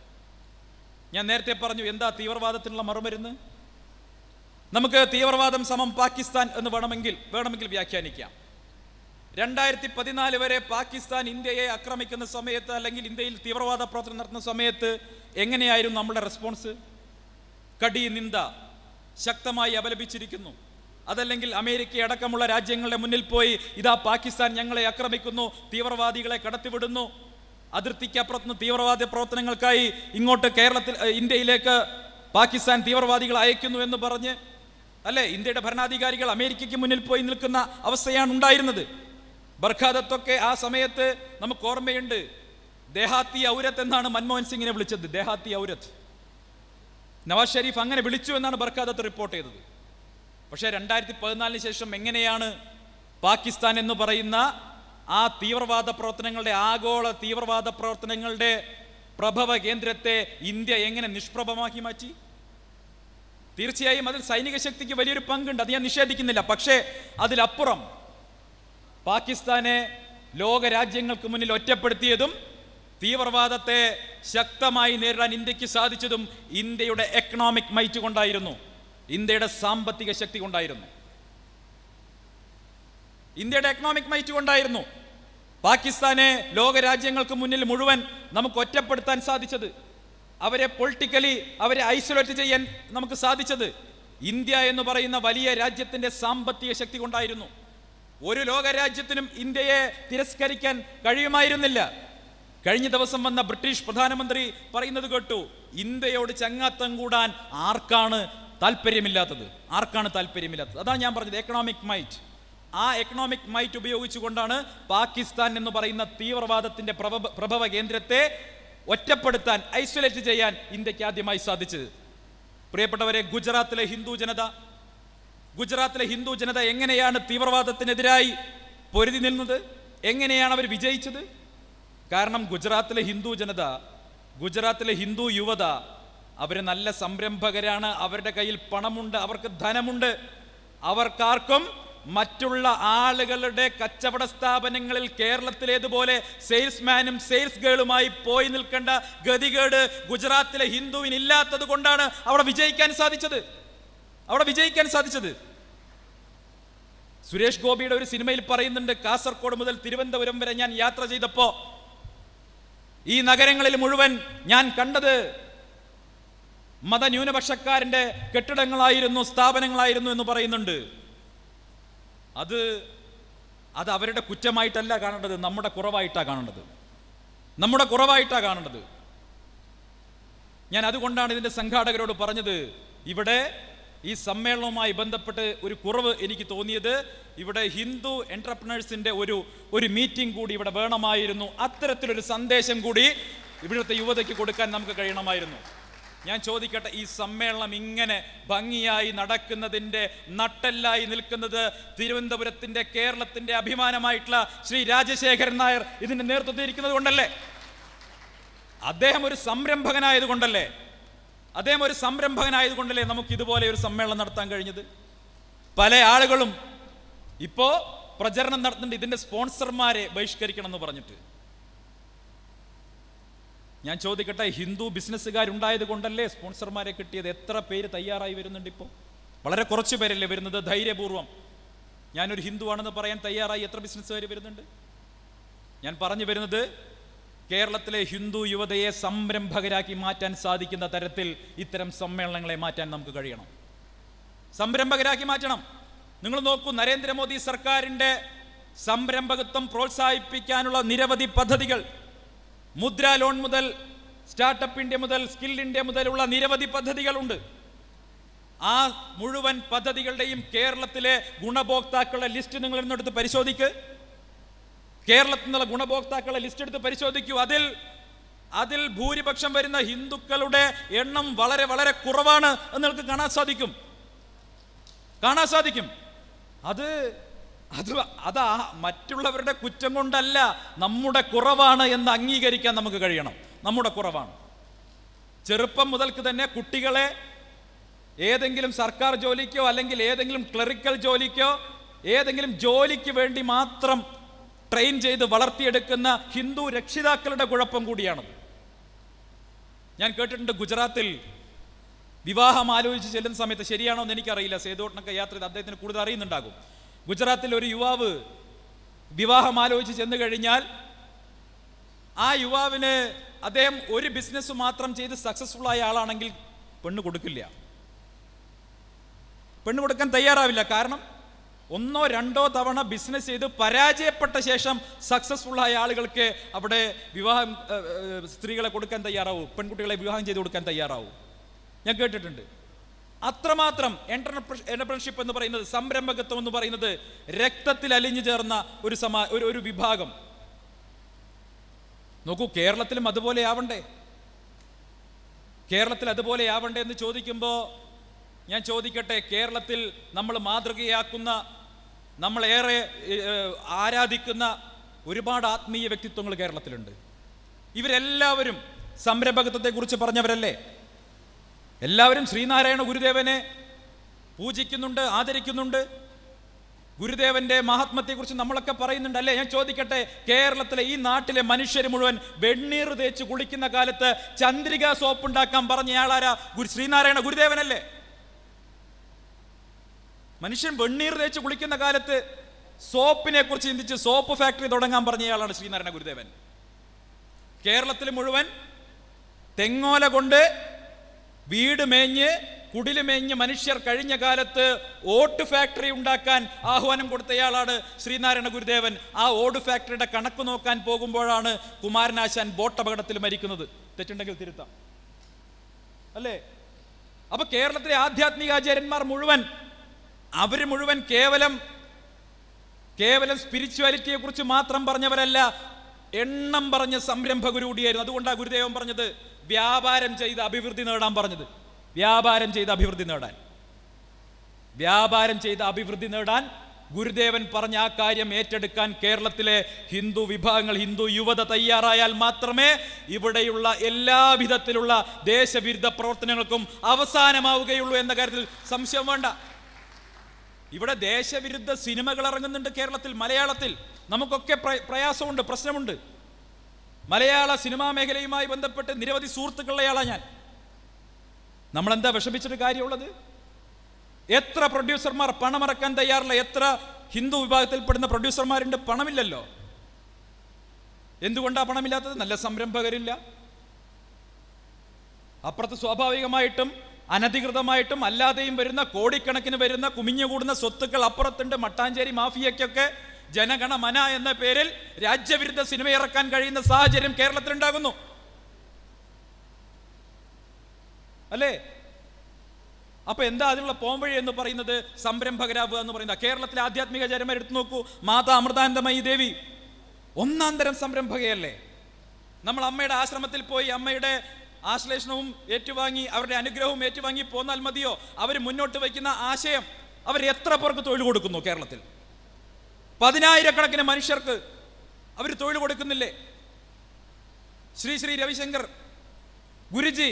ഞാൻ നേരത്തെ പറഞ്ഞു എന്താ തീവ്രവാദത്തിനുള്ള മറുമരുന്ന് നമുക്ക് തീവ്രവാദം സമം പാകിസ്ഥാൻ എന്ന് വേണമെങ്കിൽ വേണമെങ്കിൽ വ്യാഖ്യാനിക്കാം രണ്ടായിരത്തി പതിനാല് വരെ പാകിസ്ഥാൻ ഇന്ത്യയെ ആക്രമിക്കുന്ന സമയത്ത് അല്ലെങ്കിൽ ഇന്ത്യയിൽ തീവ്രവാദ പ്രവർത്തനം നടത്തുന്ന സമയത്ത് എങ്ങനെയായിരുന്നു നമ്മുടെ റെസ്പോൺസ് കടി നിന്ദ ശക്തമായി അപലപിച്ചിരിക്കുന്നു അതല്ലെങ്കിൽ അമേരിക്ക അടക്കമുള്ള രാജ്യങ്ങളുടെ മുന്നിൽ പോയി ഇതാ പാകിസ്ഥാൻ ഞങ്ങളെ ആക്രമിക്കുന്നു തീവ്രവാദികളെ കടത്തിവിടുന്നു അതിർത്തിക്കപ്പുറത്തുനിന്ന് തീവ്രവാദ പ്രവർത്തനങ്ങൾക്കായി ഇങ്ങോട്ട് കേരളത്തിൽ ഇന്ത്യയിലേക്ക് പാകിസ്ഥാൻ തീവ്രവാദികൾ അയക്കുന്നു എന്ന് പറഞ്ഞ് അല്ലേ ഇന്ത്യയുടെ ഭരണാധികാരികൾ അമേരിക്കയ്ക്ക് മുന്നിൽ പോയി നിൽക്കുന്ന അവസ്ഥയാണ് ഉണ്ടായിരുന്നത് ബർഖാദത്തൊക്കെ ആ സമയത്ത് നമുക്ക് ഓർമ്മയുണ്ട് ദേഹാത്തി ഔരത്ത് എന്നാണ് മൻമോഹൻ സിംഗിനെ വിളിച്ചത് ദേഹാത്തി ഔരത്ത് നവാസ് ഷെരീഫ് അങ്ങനെ വിളിച്ചു എന്നാണ് ബർഖാദത്ത് റിപ്പോർട്ട് ചെയ്തത് പക്ഷേ രണ്ടായിരത്തി പതിനാലിന് ശേഷം എങ്ങനെയാണ് പാകിസ്ഥാൻ എന്ന് പറയുന്ന ആ തീവ്രവാദ പ്രവർത്തനങ്ങളുടെ ആഗോള തീവ്രവാദ പ്രവർത്തനങ്ങളുടെ പ്രഭവ കേന്ദ്രത്തെ ഇന്ത്യ എങ്ങനെ നിഷ്പ്രഭമാക്കി മാറ്റി തീർച്ചയായും അതിൽ സൈനിക ശക്തിക്ക് വലിയൊരു പങ്കുണ്ട് അത് ഞാൻ നിഷേധിക്കുന്നില്ല പക്ഷേ അതിലപ്പുറം പാകിസ്ഥാനെ ലോകരാജ്യങ്ങൾക്ക് മുന്നിൽ ഒറ്റപ്പെടുത്തിയതും തീവ്രവാദത്തെ ശക്തമായി നേരിടാൻ ഇന്ത്യക്ക് സാധിച്ചതും ഇന്ത്യയുടെ എക്കണോമിക് മൈറ്റ് കൊണ്ടായിരുന്നു ഇന്ത്യയുടെ സാമ്പത്തിക ശക്തി കൊണ്ടായിരുന്നു ഇന്ത്യയുടെ എക്കണോമിക് മൈറ്റ് കൊണ്ടായിരുന്നു പാകിസ്ഥാനെ ലോകരാജ്യങ്ങൾക്ക് മുന്നിൽ മുഴുവൻ നമുക്ക് ഒറ്റപ്പെടുത്താൻ സാധിച്ചത് അവരെ പൊളിറ്റിക്കലി അവരെ ഐസൊലേറ്റ് ചെയ്യാൻ നമുക്ക് സാധിച്ചത് ഇന്ത്യ എന്ന് പറയുന്ന വലിയ രാജ്യത്തിൻ്റെ സാമ്പത്തിക ശക്തി കൊണ്ടായിരുന്നു ഒരു ലോകരാജ്യത്തിനും ഇന്ത്യയെ തിരസ്കരിക്കാൻ കഴിയുമായിരുന്നില്ല കഴിഞ്ഞ ദിവസം വന്ന ബ്രിട്ടീഷ് പ്രധാനമന്ത്രി പറയുന്നത് കേട്ടു ഇന്ത്യയോട് ചങ്ങാത്തം കൂടാൻ ആർക്കാണ് താല്പര്യമില്ലാത്തത് ആർക്കാണ് താല്പര്യമില്ലാത്തത് അതാണ് ഞാൻ പറഞ്ഞത് എക്കണോമിക് മൈറ്റ് ആ എക്കണോമിക് മൈറ്റ് ഉപയോഗിച്ചുകൊണ്ടാണ് പാകിസ്ഥാൻ എന്ന് പറയുന്ന തീവ്രവാദത്തിന്റെ പ്രഭവ കേന്ദ്രത്തെ ഒറ്റപ്പെടുത്താൻ ഐസൊലേറ്റ് ചെയ്യാൻ ഇന്ത്യക്ക് ആദ്യമായി സാധിച്ചത് പ്രിയപ്പെട്ടവരെ ഗുജറാത്തിലെ ഹിന്ദു ജനത ഗുജറാത്തിലെ ഹിന്ദു ജനത എങ്ങനെയാണ് തീവ്രവാദത്തിനെതിരായി പൊരുതി നിന്നത് എങ്ങനെയാണ് അവർ വിജയിച്ചത് കാരണം ഗുജറാത്തിലെ ഹിന്ദു ജനത ഗുജറാത്തിലെ ഹിന്ദു യുവത അവർ നല്ല സംരംഭകരാണ് അവരുടെ കയ്യിൽ പണമുണ്ട് അവർക്ക് ധനമുണ്ട് അവർക്കാർക്കും മറ്റുള്ള ആളുകളുടെ കച്ചവട സ്ഥാപനങ്ങളിൽ കേരളത്തിലേതുപോലെ സെയിൽസ്മാനും സെയിൽസ് ഗേളുമായി പോയി നിൽക്കേണ്ട ഗതികേട് ഗുജറാത്തിലെ ഹിന്ദുവിനില്ലാത്തത് കൊണ്ടാണ് അവിടെ വിജയിക്കാൻ സാധിച്ചത് അവിടെ വിജയിക്കാൻ സാധിച്ചത് സുരേഷ് ഗോപിയുടെ ഒരു സിനിമയിൽ പറയുന്നുണ്ട് കാസർഗോഡ് മുതൽ തിരുവനന്തപുരം വരെ ഞാൻ യാത്ര ചെയ്തപ്പോൾ ഈ നഗരങ്ങളിൽ മുഴുവൻ ഞാൻ കണ്ടത് മതന്യൂനപക്ഷക്കാരന്റെ കെട്ടിടങ്ങളായിരുന്നു സ്ഥാപനങ്ങളായിരുന്നു എന്ന് പറയുന്നുണ്ട് അത് അത് അവരുടെ കുറ്റമായിട്ടല്ല കാണേണ്ടത് നമ്മുടെ കുറവായിട്ടാണ് കാണേണ്ടത് നമ്മുടെ കുറവായിട്ടാണ് കാണേണ്ടത് ഞാൻ അതുകൊണ്ടാണ് ഇതിൻ്റെ സംഘാടകരോട് പറഞ്ഞത് ഇവിടെ ഈ സമ്മേളനവുമായി ബന്ധപ്പെട്ട് ഒരു കുറവ് എനിക്ക് തോന്നിയത് ഇവിടെ ഹിന്ദു എൻ്റർപ്രണേഴ്സിൻ്റെ ഒരു ഒരു മീറ്റിംഗ് കൂടി ഇവിടെ വേണമായിരുന്നു അത്തരത്തിലൊരു സന്ദേശം കൂടി ഇവിടുത്തെ യുവതയ്ക്ക് കൊടുക്കാൻ നമുക്ക് കഴിയണമായിരുന്നു ഞാൻ ചോദിക്കട്ടെ ഈ സമ്മേളനം ഇങ്ങനെ ഭംഗിയായി നടക്കുന്നതിൻ്റെ നട്ടെല്ലായി നിൽക്കുന്നത് തിരുവനന്തപുരത്തിൻ്റെ കേരളത്തിൻ്റെ അഭിമാനമായിട്ടുള്ള ശ്രീ രാജശേഖരൻ നായർ ഇതിൻ്റെ നേതൃത്വത്തിൽ ഇരിക്കുന്നത് കൊണ്ടല്ലേ അദ്ദേഹം ഒരു സംരംഭകനായത് കൊണ്ടല്ലേ അദ്ദേഹം ഒരു സംരംഭകനായതുകൊണ്ടല്ലേ നമുക്ക് ഇതുപോലെ ഒരു സമ്മേളനം നടത്താൻ കഴിഞ്ഞത് പല ആളുകളും ഇപ്പോ പ്രചരണം നടത്തുന്നുണ്ട് ഇതിന്റെ സ്പോൺസർമാരെ ബഹിഷ്കരിക്കണം എന്ന് പറഞ്ഞിട്ട് ഞാൻ ചോദിക്കട്ടെ ഹിന്ദു ബിസിനസ്സുകാരുണ്ടായത് കൊണ്ടല്ലേ സ്പോൺസർമാരെ കിട്ടിയത് എത്ര പേര് തയ്യാറായി വരുന്നുണ്ട് ഇപ്പോൾ വളരെ കുറച്ച് പേരല്ലേ വരുന്നത് ധൈര്യപൂർവ്വം ഞാനൊരു ഹിന്ദു ആണെന്ന് പറയാൻ തയ്യാറായി എത്ര ബിസിനസ്സുകാർ വരുന്നുണ്ട് ഞാൻ പറഞ്ഞു വരുന്നത് കേരളത്തിലെ ഹിന്ദു യുവതയെ സംരംഭകരാക്കി മാറ്റാൻ സാധിക്കുന്ന തരത്തിൽ ഇത്തരം സമ്മേളനങ്ങളെ മാറ്റാൻ നമുക്ക് കഴിയണം സംരംഭകരാക്കി മാറ്റണം നിങ്ങൾ നോക്കൂ നരേന്ദ്രമോദി സർക്കാരിൻ്റെ സംരംഭകത്വം പ്രോത്സാഹിപ്പിക്കാനുള്ള നിരവധി പദ്ധതികൾ മുദ്ര ലോൺ മുതൽ സ്റ്റാർട്ടപ്പ് ഇന്ത്യ മുതൽ സ്കിൽ ഇന്ത്യ മുതലുള്ള നിരവധി പദ്ധതികളുണ്ട് ആ മുഴുവൻ പദ്ധതികളുടെയും കേരളത്തിലെ ഗുണഭോക്താക്കളുടെ ലിസ്റ്റ് നിങ്ങൾ ഇന്നെടുത്ത് പരിശോധിക്കുക കേരളത്തിൽ നിന്നുള്ള ഗുണഭോക്താക്കളെ ലിസ്റ്റ് എടുത്ത് പരിശോധിക്കൂ അതിൽ അതിൽ ഭൂരിപക്ഷം വരുന്ന ഹിന്ദുക്കളുടെ എണ്ണം വളരെ വളരെ കുറവാണ് എന്ന് നിങ്ങൾക്ക് കാണാൻ സാധിക്കും കാണാൻ സാധിക്കും അത് അത് അത് മറ്റുള്ളവരുടെ കുറ്റം കൊണ്ടല്ല നമ്മുടെ കുറവാണ് എന്ന് അംഗീകരിക്കാൻ നമുക്ക് കഴിയണം നമ്മുടെ കുറവാണ് ചെറുപ്പം മുതൽക്ക് തന്നെ കുട്ടികളെ ഏതെങ്കിലും സർക്കാർ ജോലിക്കോ അല്ലെങ്കിൽ ഏതെങ്കിലും ക്ലറിക്കൽ ജോലിക്കോ ഏതെങ്കിലും ജോലിക്ക് വേണ്ടി മാത്രം ട്രെയിൻ ചെയ്ത് വളർത്തിയെടുക്കുന്ന ഹിന്ദു രക്ഷിതാക്കളുടെ കുഴപ്പം കൂടിയാണത് ഞാൻ കേട്ടിട്ടുണ്ട് ഗുജറാത്തിൽ വിവാഹം ആലോചിച്ച് ചെല്ലുന്ന സമയത്ത് ശരിയാണോ എന്ന് എനിക്കറിയില്ല സേതോട്ടനൊക്കെ യാത്ര ചെയ്ത് അദ്ദേഹത്തിന് കൂടുതൽ അറിയുന്നുണ്ടാകും ഗുജറാത്തിൽ ഒരു യുവാവ് വിവാഹം ആലോചിച്ച് ചെന്ന് കഴിഞ്ഞാൽ ആ യുവാവിന് അദ്ദേഹം ഒരു ബിസിനസ് മാത്രം ചെയ്ത് സക്സസ്ഫുൾ ആയ ആളാണെങ്കിൽ പെണ്ണ് കൊടുക്കില്ല പെണ്ണ് കൊടുക്കാൻ തയ്യാറാവില്ല കാരണം ഒന്നോ രണ്ടോ തവണ ബിസിനസ് ചെയ്ത് പരാജയപ്പെട്ട ശേഷം സക്സസ്ഫുൾ ആയ ആളുകൾക്ക് അവിടെ വിവാഹം സ്ത്രീകളെ കൊടുക്കാൻ തയ്യാറാവും പെൺകുട്ടികളെ വിവാഹം ചെയ്ത് കൊടുക്കാൻ തയ്യാറാവും ഞാൻ കേട്ടിട്ടുണ്ട് അത്രമാത്രം എന്റർപ്രണർഷിപ്പ് എന്ന് പറയുന്നത് സംരംഭകത്വം എന്ന് പറയുന്നത് രക്തത്തിൽ അലിഞ്ഞു ചേർന്ന ഒരു സമാ ഒരു ഒരു വിഭാഗം നോക്കൂ കേരളത്തിലും അതുപോലെ ആവണ്ടേ കേരളത്തിൽ അതുപോലെ ആവണ്ടേ എന്ന് ചോദിക്കുമ്പോൾ ഞാൻ ചോദിക്കട്ടെ കേരളത്തിൽ നമ്മൾ മാതൃകയാക്കുന്ന നമ്മളേറെ ആരാധിക്കുന്ന ഒരുപാട് ആത്മീയ വ്യക്തിത്വങ്ങൾ കേരളത്തിലുണ്ട് ഇവരെല്ലാവരും സംരംഭകത്വത്തെക്കുറിച്ച് പറഞ്ഞവരല്ലേ എല്ലാവരും ശ്രീനാരായണ ഗുരുദേവനെ പൂജിക്കുന്നുണ്ട് ആദരിക്കുന്നുണ്ട് ഗുരുദേവന്റെ മഹാത്മത്തെക്കുറിച്ച് നമ്മളൊക്കെ പറയുന്നുണ്ട് അല്ലേ ഞാൻ ചോദിക്കട്ടെ കേരളത്തിലെ ഈ നാട്ടിലെ മനുഷ്യർ മുഴുവൻ വെണ്ണീർ തേച്ച് കുളിക്കുന്ന കാലത്ത് ചന്ദ്രിക സോപ്പ് ഉണ്ടാക്കാൻ പറഞ്ഞയാളാരാ ഗുരു ശ്രീനാരായണ ഗുരുദേവനല്ലേ മനുഷ്യൻ വെണ്ണീർ തേച്ച് കുളിക്കുന്ന കാലത്ത് സോപ്പിനെ കുറിച്ച് ചിന്തിച്ച് സോപ്പ് ഫാക്ടറി തുടങ്ങാൻ പറഞ്ഞയാളാണ് ശ്രീനാരായണ ഗുരുദേവൻ കേരളത്തിൽ മുഴുവൻ തെങ്ങോല കൊണ്ട് വീട് മേഞ്ഞ് കുടില് മേഞ്ഞ് മനുഷ്യർ കഴിഞ്ഞ കാലത്ത് ഓട്ട് ഫാക്ടറി ഉണ്ടാക്കാൻ ആഹ്വാനം കൊടുത്തയാളാണ് ശ്രീനാരായണ ഗുരുദേവൻ ആ ഓട് ഫാക്ടറിയുടെ കണക്ക് നോക്കാൻ പോകുമ്പോഴാണ് കുമാരനാശാൻ ബോട്ട് അപകടത്തിൽ മരിക്കുന്നത് തെറ്റുണ്ടെങ്കിൽ തിരുത്താം അല്ലേ അപ്പൊ കേരളത്തിലെ ആധ്യാത്മികാചാര്യന്മാർ മുഴുവൻ അവർ മുഴുവൻ കേവലം കേവലം സ്പിരിച്വാലിറ്റിയെ കുറിച്ച് മാത്രം പറഞ്ഞവരല്ല എണ്ണം പറഞ്ഞ സംരംഭ ഗുരു കൂടിയായിരുന്നു അതുകൊണ്ടാണ് ഗുരുദേവൻ പറഞ്ഞത് വ്യാപാരം ചെയ്ത് അഭിവൃദ്ധി നേടാൻ പറഞ്ഞത് വ്യാപാരം ചെയ്ത് അഭിവൃദ്ധി നേടാൻ വ്യാപാരം ചെയ്ത് അഭിവൃദ്ധി നേടാൻ ഗുരുദേവൻ പറഞ്ഞ ആ കാര്യം ഏറ്റെടുക്കാൻ കേരളത്തിലെ ഹിന്ദു വിഭാഗങ്ങൾ ഹിന്ദു യുവത തയ്യാറായാൽ മാത്രമേ ഇവിടെയുള്ള എല്ലാവിധത്തിലുള്ള ദേശവിരുദ്ധ പ്രവർത്തനങ്ങൾക്കും അവസാനമാവുകയുള്ളൂ എന്ന കാര്യത്തിൽ സംശയം വേണ്ട ഇവിടെ ദേശവിരുദ്ധ സിനിമകൾ ഇറങ്ങുന്നുണ്ട് കേരളത്തിൽ മലയാളത്തിൽ നമുക്കൊക്കെ പ്രയാസമുണ്ട് പ്രശ്നമുണ്ട് മലയാള സിനിമാ മേഖലയുമായി ബന്ധപ്പെട്ട് നിരവധി സുഹൃത്തുക്കളെയാളാണ് ഞാൻ നമ്മളെന്താ വിഷമിച്ചിട്ട് കാര്യമുള്ളത് എത്ര പ്രൊഡ്യൂസർമാർ പണമറക്കാൻ തയ്യാറില്ല എത്ര ഹിന്ദു വിഭാഗത്തിൽപ്പെടുന്ന പ്രൊഡ്യൂസർമാരുണ്ട് പണമില്ലല്ലോ എന്തുകൊണ്ടാണ് പണമില്ലാത്തത് നല്ല സംരംഭകരില്ല അപ്പുറത്ത് സ്വാഭാവികമായിട്ടും അനധികൃതമായിട്ടും അല്ലാതെയും വരുന്ന കോടിക്കണക്കിന് വരുന്ന കുമിഞ്ഞുകൂടുന്ന സ്വത്തുക്കൾ അപ്പുറത്തുണ്ട് മട്ടാഞ്ചേരി മാഫിയയ്ക്കൊക്കെ ജനഗണമന എന്ന പേരിൽ രാജ്യവിരുദ്ധ സിനിമ ഇറക്കാൻ കഴിയുന്ന സാഹചര്യം കേരളത്തിലുണ്ടാകുന്നു അല്ലേ അപ്പൊ എന്താ അതിനുള്ള പോംവഴി എന്ന് പറയുന്നത് സംരംഭകരാവുക എന്ന് പറയുന്നത് കേരളത്തിലെ ആധ്യാത്മിക ചരമർ എടുത്തു നോക്കൂ മാതാ അമൃതാനന്ദമയി ദേവി ഒന്നാം തരം സംരംഭകയല്ലേ നമ്മൾ അമ്മയുടെ ആശ്രമത്തിൽ പോയി അമ്മയുടെ ആശ്ലേഷണവും ഏറ്റുവാങ്ങി അവരുടെ അനുഗ്രഹവും ഏറ്റുവാങ്ങി പോന്നാൽ മതിയോ അവർ മുന്നോട്ട് വയ്ക്കുന്ന ആശയം അവർ എത്ര പേർക്ക് തൊഴിൽ കൊടുക്കുന്നു കേരളത്തിൽ പതിനായിരക്കണക്കിന് മനുഷ്യർക്ക് അവർ തൊഴിൽ കൊടുക്കുന്നില്ലേ ശ്രീ ശ്രീ രവിശങ്കർ ഗുരുജി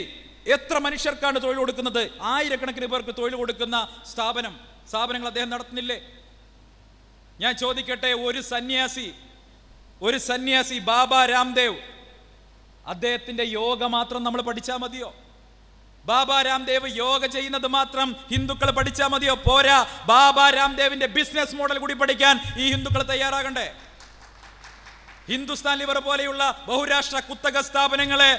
എത്ര മനുഷ്യർക്കാണ് തൊഴിൽ കൊടുക്കുന്നത് ആയിരക്കണക്കിന് പേർക്ക് തൊഴിൽ കൊടുക്കുന്ന സ്ഥാപനം സ്ഥാപനങ്ങൾ അദ്ദേഹം നടത്തുന്നില്ലേ ഞാൻ ചോദിക്കട്ടെ ഒരു സന്യാസി ഒരു സന്യാസി ബാബ രാംദേവ് അദ്ദേഹത്തിന്റെ യോഗ മാത്രം നമ്മൾ പഠിച്ചാൽ മതിയോ ബാബ രാംദേവ് യോഗ ചെയ്യുന്നത് മാത്രം ഹിന്ദുക്കൾ പഠിച്ചാൽ മതിയോ പോരാ ബാബ രാംദേവിന്റെ ബിസിനസ് മോഡൽ കൂടി പഠിക്കാൻ ഈ ഹിന്ദുക്കൾ തയ്യാറാകണ്ടേ ഹിന്ദുസ്ഥാൻ ലിവർ പോലെയുള്ള ബഹുരാഷ്ട്ര കുത്തക സ്ഥാപനങ്ങളെ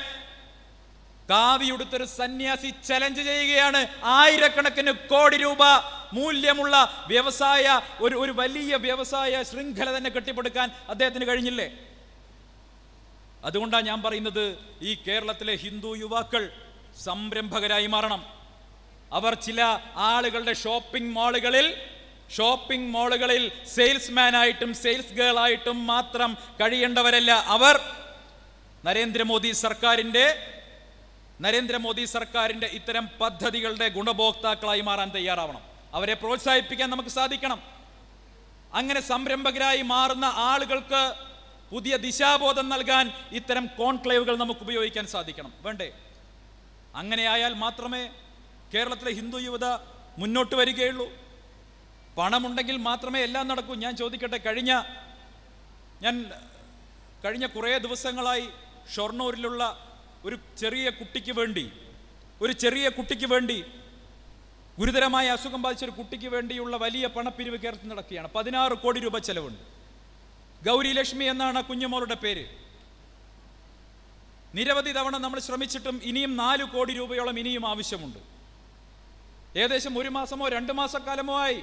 കാവിയുടുത്തൊരു സന്യാസി ചലഞ്ച് ചെയ്യുകയാണ് ആയിരക്കണക്കിന് കോടി രൂപ മൂല്യമുള്ള വ്യവസായ ഒരു ഒരു വലിയ വ്യവസായ ശൃംഖല തന്നെ കെട്ടിപ്പടുക്കാൻ അദ്ദേഹത്തിന് കഴിഞ്ഞില്ലേ അതുകൊണ്ടാണ് ഞാൻ പറയുന്നത് ഈ കേരളത്തിലെ ഹിന്ദു യുവാക്കൾ സംരംഭകരായി മാറണം അവർ ചില ആളുകളുടെ ഷോപ്പിംഗ് മാളുകളിൽ ഷോപ്പിംഗ് മാളുകളിൽ സെയിൽസ്മാനായിട്ടും സെയിൽസ് ഗേൾ ആയിട്ടും മാത്രം കഴിയേണ്ടവരല്ല അവർ നരേന്ദ്രമോദി സർക്കാരിൻ്റെ നരേന്ദ്രമോദി സർക്കാരിൻ്റെ ഇത്തരം പദ്ധതികളുടെ ഗുണഭോക്താക്കളായി മാറാൻ തയ്യാറാവണം അവരെ പ്രോത്സാഹിപ്പിക്കാൻ നമുക്ക് സാധിക്കണം അങ്ങനെ സംരംഭകരായി മാറുന്ന ആളുകൾക്ക് പുതിയ ദിശാബോധം നൽകാൻ ഇത്തരം കോൺക്ലേവുകൾ നമുക്ക് ഉപയോഗിക്കാൻ സാധിക്കണം വേണ്ടേ അങ്ങനെയായാൽ മാത്രമേ കേരളത്തിലെ ഹിന്ദു യുവത മുന്നോട്ട് വരികയുള്ളൂ പണമുണ്ടെങ്കിൽ മാത്രമേ എല്ലാം നടക്കൂ ഞാൻ ചോദിക്കട്ടെ കഴിഞ്ഞ ഞാൻ കഴിഞ്ഞ കുറേ ദിവസങ്ങളായി ഷൊർണൂരിലുള്ള ഒരു ചെറിയ കുട്ടിക്ക് വേണ്ടി ഒരു ചെറിയ കുട്ടിക്ക് വേണ്ടി ഗുരുതരമായ അസുഖം ബാധിച്ച ഒരു കുട്ടിക്ക് വേണ്ടിയുള്ള വലിയ പണപ്പിരിവ് കേരളത്തിൽ നടക്കുകയാണ് പതിനാറ് കോടി രൂപ ചെലവുണ്ട് ഗൗരി ലക്ഷ്മി എന്നാണ് കുഞ്ഞുമോളുടെ പേര് നിരവധി തവണ നമ്മൾ ശ്രമിച്ചിട്ടും ഇനിയും നാല് കോടി രൂപയോളം ഇനിയും ആവശ്യമുണ്ട് ഏകദേശം ഒരു മാസമോ രണ്ട് മാസക്കാലമോ ആയി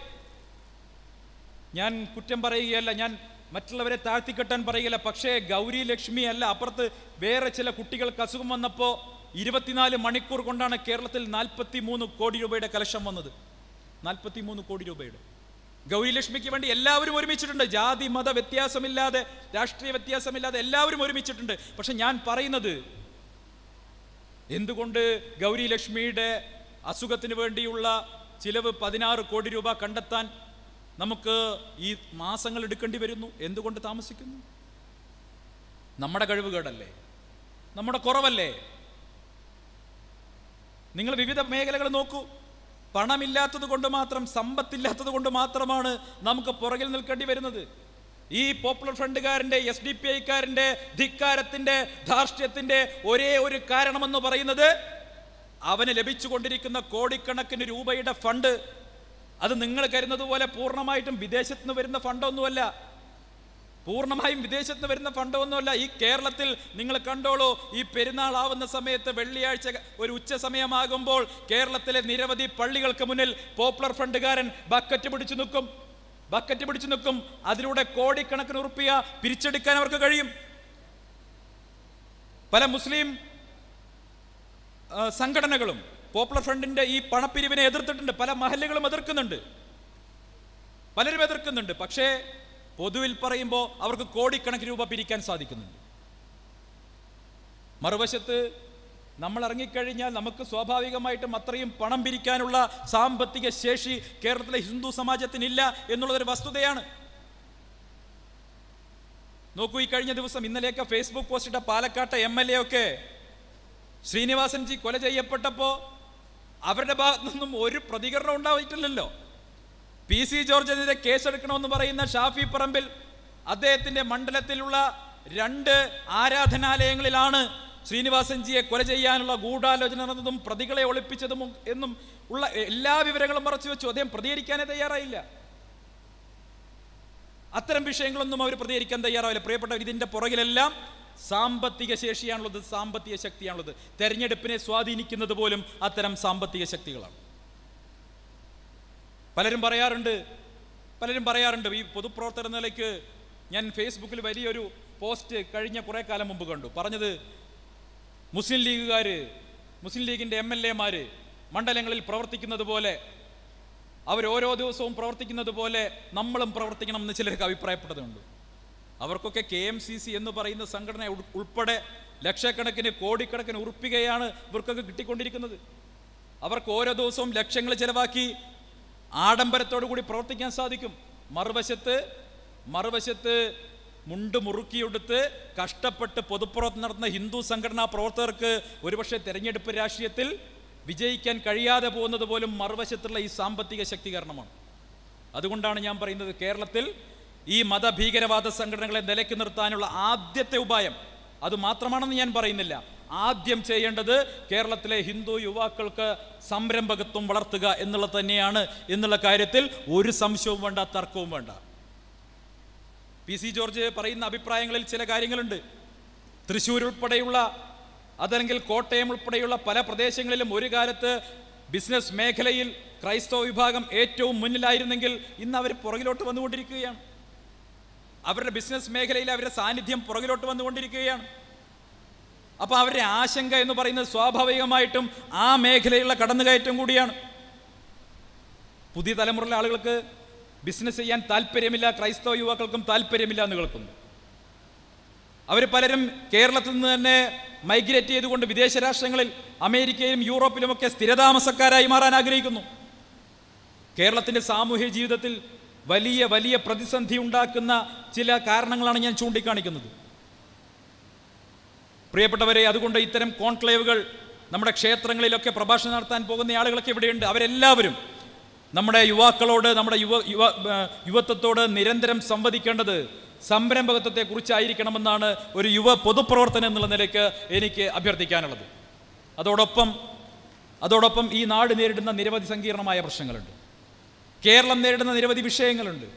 ഞാൻ കുറ്റം പറയുകയല്ല ഞാൻ മറ്റുള്ളവരെ താഴ്ത്തിക്കെട്ടാൻ പറയുകയില്ല പക്ഷേ ഗൗരി ലക്ഷ്മി അല്ല അപ്പുറത്ത് വേറെ ചില കുട്ടികൾക്ക് അസുഖം വന്നപ്പോൾ ഇരുപത്തിനാല് മണിക്കൂർ കൊണ്ടാണ് കേരളത്തിൽ നാൽപ്പത്തി മൂന്ന് കോടി രൂപയുടെ കലക്ഷൻ വന്നത് നാൽപ്പത്തി മൂന്ന് കോടി രൂപയുടെ ഗൗരി വേണ്ടി എല്ലാവരും ഒരുമിച്ചിട്ടുണ്ട് ജാതി മത വ്യത്യാസമില്ലാതെ രാഷ്ട്രീയ വ്യത്യാസമില്ലാതെ എല്ലാവരും ഒരുമിച്ചിട്ടുണ്ട് പക്ഷെ ഞാൻ പറയുന്നത് എന്തുകൊണ്ട് ഗൗരി ലക്ഷ്മിയുടെ അസുഖത്തിന് വേണ്ടിയുള്ള ചിലവ് പതിനാറ് കോടി രൂപ കണ്ടെത്താൻ നമുക്ക് ഈ മാസങ്ങൾ എടുക്കേണ്ടി വരുന്നു എന്തുകൊണ്ട് താമസിക്കുന്നു നമ്മുടെ കഴിവുകേടല്ലേ നമ്മുടെ കുറവല്ലേ നിങ്ങൾ വിവിധ മേഖലകൾ നോക്കൂ പണമില്ലാത്തത് കൊണ്ട് മാത്രം സമ്പത്തില്ലാത്തത് കൊണ്ട് മാത്രമാണ് നമുക്ക് പുറകിൽ നിൽക്കേണ്ടി വരുന്നത് ഈ പോപ്പുലർ ഫ്രണ്ടുകാരൻ്റെ എസ് ഡി പി ഐക്കാരൻ്റെ ധിക്കാരത്തിൻ്റെ ധാർഷ്ട്യത്തിൻ്റെ ഒരേ ഒരു കാരണമെന്ന് പറയുന്നത് അവന് ലഭിച്ചുകൊണ്ടിരിക്കുന്ന കോടിക്കണക്കിന് രൂപയുടെ ഫണ്ട് അത് നിങ്ങൾ കരുന്നത് പോലെ പൂർണ്ണമായിട്ടും വിദേശത്തുനിന്ന് വരുന്ന ഫണ്ടൊന്നുമല്ല പൂർണ്ണമായും വിദേശത്ത് നിന്ന് വരുന്ന ഫണ്ടൊന്നുമല്ല ഈ കേരളത്തിൽ നിങ്ങൾ കണ്ടോളൂ ഈ പെരുന്നാൾ ആവുന്ന സമയത്ത് വെള്ളിയാഴ്ച ഒരു ഉച്ച സമയമാകുമ്പോൾ കേരളത്തിലെ നിരവധി പള്ളികൾക്ക് മുന്നിൽ പോപ്പുലർ ഫണ്ടുകാരൻ ബക്കറ്റ് പിടിച്ചു നിൽക്കും ബക്കറ്റ് പിടിച്ചു നിൽക്കും അതിലൂടെ കോടിക്കണക്കിന് ഉറുപ്പിയ പിരിച്ചെടുക്കാൻ അവർക്ക് കഴിയും പല മുസ്ലിം സംഘടനകളും പോപ്പുലർ ഫ്രണ്ടിന്റെ ഈ പണപ്പിരിവിനെ എതിർത്തിട്ടുണ്ട് പല മഹല്ലുകളും എതിർക്കുന്നുണ്ട് പലരും എതിർക്കുന്നുണ്ട് പക്ഷേ പൊതുവിൽ പറയുമ്പോൾ അവർക്ക് കോടിക്കണക്കിന് രൂപ പിരിക്കാൻ സാധിക്കുന്നുണ്ട് മറുവശത്ത് നമ്മൾ ഇറങ്ങിക്കഴിഞ്ഞാൽ നമുക്ക് സ്വാഭാവികമായിട്ടും അത്രയും പണം പിരിക്കാനുള്ള സാമ്പത്തിക ശേഷി കേരളത്തിലെ ഹിന്ദു സമാജത്തിനില്ല എന്നുള്ളതൊരു വസ്തുതയാണ് നോക്കൂ ഈ കഴിഞ്ഞ ദിവസം ഇന്നലെയൊക്കെ ഫേസ്ബുക്ക് ഇട്ട പാലക്കാട്ടെ എം എൽ എ ഒക്കെ ശ്രീനിവാസൻജി കൊല ചെയ്യപ്പെട്ടപ്പോൾ അവരുടെ ഭാഗത്തു നിന്നും ഒരു പ്രതികരണം ഉണ്ടായിട്ടില്ലല്ലോ പി സി ജോർജിനെതിരെ കേസെടുക്കണമെന്ന് പറയുന്ന ഷാഫി പറമ്പിൽ അദ്ദേഹത്തിൻ്റെ മണ്ഡലത്തിലുള്ള രണ്ട് ആരാധനാലയങ്ങളിലാണ് ശ്രീനിവാസൻജിയെ കൊല ചെയ്യാനുള്ള ഗൂഢാലോചന നടന്നതും പ്രതികളെ ഒളിപ്പിച്ചതും എന്നും ഉള്ള എല്ലാ വിവരങ്ങളും മറച്ചു വെച്ചു അദ്ദേഹം പ്രതികരിക്കാനേ തയ്യാറായില്ല അത്തരം വിഷയങ്ങളൊന്നും അവർ പ്രതികരിക്കാൻ തയ്യാറാവില്ല പ്രിയപ്പെട്ടവർ ഇതിൻ്റെ പുറകിലെല്ലാം സാമ്പത്തിക ശേഷിയാണുള്ളത് സാമ്പത്തിക ശക്തിയാണുള്ളത് തെരഞ്ഞെടുപ്പിനെ സ്വാധീനിക്കുന്നത് പോലും അത്തരം സാമ്പത്തിക ശക്തികളാണ് പലരും പറയാറുണ്ട് പലരും പറയാറുണ്ട് ഈ പൊതുപ്രവർത്തകർ നിലയ്ക്ക് ഞാൻ ഫേസ്ബുക്കിൽ വലിയൊരു പോസ്റ്റ് കഴിഞ്ഞ കുറേ കാലം മുമ്പ് കണ്ടു പറഞ്ഞത് മുസ്ലിം ലീഗുകാർ മുസ്ലിം ലീഗിൻ്റെ എം എൽ എമാർ മണ്ഡലങ്ങളിൽ പ്രവർത്തിക്കുന്നത് പോലെ അവരോരോ ദിവസവും പ്രവർത്തിക്കുന്നത് പോലെ നമ്മളും പ്രവർത്തിക്കണം എന്ന് ചിലർക്ക് അഭിപ്രായപ്പെട്ടതുണ്ട് അവർക്കൊക്കെ കെ എം സി സി എന്ന് പറയുന്ന സംഘടന ഉൾപ്പെടെ ലക്ഷക്കണക്കിന് കോടിക്കണക്കിന് ഉറപ്പികയാണ് ഇവർക്കൊക്കെ കിട്ടിക്കൊണ്ടിരിക്കുന്നത് അവർക്ക് ഓരോ ദിവസവും ലക്ഷങ്ങൾ ചിലവാക്കി ആഡംബരത്തോടു കൂടി പ്രവർത്തിക്കാൻ സാധിക്കും മറുവശത്ത് മറുവശത്ത് മുണ്ട് മുറുക്കിയെടുത്ത് കഷ്ടപ്പെട്ട് പൊതുപ്രവർത്തനം നടത്തുന്ന ഹിന്ദു സംഘടനാ പ്രവർത്തകർക്ക് ഒരുപക്ഷെ തെരഞ്ഞെടുപ്പ് രാഷ്ട്രീയത്തിൽ വിജയിക്കാൻ കഴിയാതെ പോകുന്നത് പോലും മറുവശത്തുള്ള ഈ സാമ്പത്തിക ശക്തീകരണമാണ് അതുകൊണ്ടാണ് ഞാൻ പറയുന്നത് കേരളത്തിൽ ഈ മതഭീകരവാദ സംഘടനകളെ നിലയ്ക്ക് നിർത്താനുള്ള ആദ്യത്തെ ഉപായം അത് മാത്രമാണെന്ന് ഞാൻ പറയുന്നില്ല ആദ്യം ചെയ്യേണ്ടത് കേരളത്തിലെ ഹിന്ദു യുവാക്കൾക്ക് സംരംഭകത്വം വളർത്തുക എന്നുള്ളത് തന്നെയാണ് എന്നുള്ള കാര്യത്തിൽ ഒരു സംശയവും വേണ്ട തർക്കവും വേണ്ട പി സി ജോർജ് പറയുന്ന അഭിപ്രായങ്ങളിൽ ചില കാര്യങ്ങളുണ്ട് തൃശ്ശൂർ ഉൾപ്പെടെയുള്ള അതല്ലെങ്കിൽ കോട്ടയം ഉൾപ്പെടെയുള്ള പല പ്രദേശങ്ങളിലും ഒരു കാലത്ത് ബിസിനസ് മേഖലയിൽ ക്രൈസ്തവ വിഭാഗം ഏറ്റവും മുന്നിലായിരുന്നെങ്കിൽ ഇന്ന് അവർ പുറകിലോട്ട് വന്നുകൊണ്ടിരിക്കുകയാണ് അവരുടെ ബിസിനസ് മേഖലയിൽ അവരുടെ സാന്നിധ്യം പുറകിലോട്ട് വന്നുകൊണ്ടിരിക്കുകയാണ് അപ്പോൾ അവരുടെ ആശങ്ക എന്ന് പറയുന്നത് സ്വാഭാവികമായിട്ടും ആ മേഖലയിലുള്ള കടന്നുകയറ്റം കൂടിയാണ് പുതിയ തലമുറയിലെ ആളുകൾക്ക് ബിസിനസ് ചെയ്യാൻ താല്പര്യമില്ല ക്രൈസ്തവ യുവാക്കൾക്കും താല്പര്യമില്ല എന്ന് കേൾക്കുന്നു അവർ പലരും കേരളത്തിൽ നിന്ന് തന്നെ മൈഗ്രേറ്റ് ചെയ്തുകൊണ്ട് വിദേശ രാഷ്ട്രങ്ങളിൽ അമേരിക്കയിലും യൂറോപ്പിലുമൊക്കെ സ്ഥിരതാമസക്കാരായി മാറാൻ ആഗ്രഹിക്കുന്നു കേരളത്തിൻ്റെ സാമൂഹ്യ ജീവിതത്തിൽ വലിയ വലിയ പ്രതിസന്ധി ഉണ്ടാക്കുന്ന ചില കാരണങ്ങളാണ് ഞാൻ ചൂണ്ടിക്കാണിക്കുന്നത് പ്രിയപ്പെട്ടവരെ അതുകൊണ്ട് ഇത്തരം കോൺക്ലേവുകൾ നമ്മുടെ ക്ഷേത്രങ്ങളിലൊക്കെ പ്രഭാഷണം നടത്താൻ പോകുന്ന ആളുകളൊക്കെ ഇവിടെയുണ്ട് അവരെല്ലാവരും നമ്മുടെ യുവാക്കളോട് നമ്മുടെ യുവ യുവ യുവത്വത്തോട് നിരന്തരം സംവദിക്കേണ്ടത് കുറിച്ചായിരിക്കണമെന്നാണ് ഒരു യുവ പൊതുപ്രവർത്തനം എന്നുള്ള നിലയ്ക്ക് എനിക്ക് അഭ്യർത്ഥിക്കാനുള്ളത് അതോടൊപ്പം അതോടൊപ്പം ഈ നാട് നേരിടുന്ന നിരവധി സങ്കീർണമായ പ്രശ്നങ്ങളുണ്ട് കേരളം നേരിടുന്ന നിരവധി വിഷയങ്ങളുണ്ട്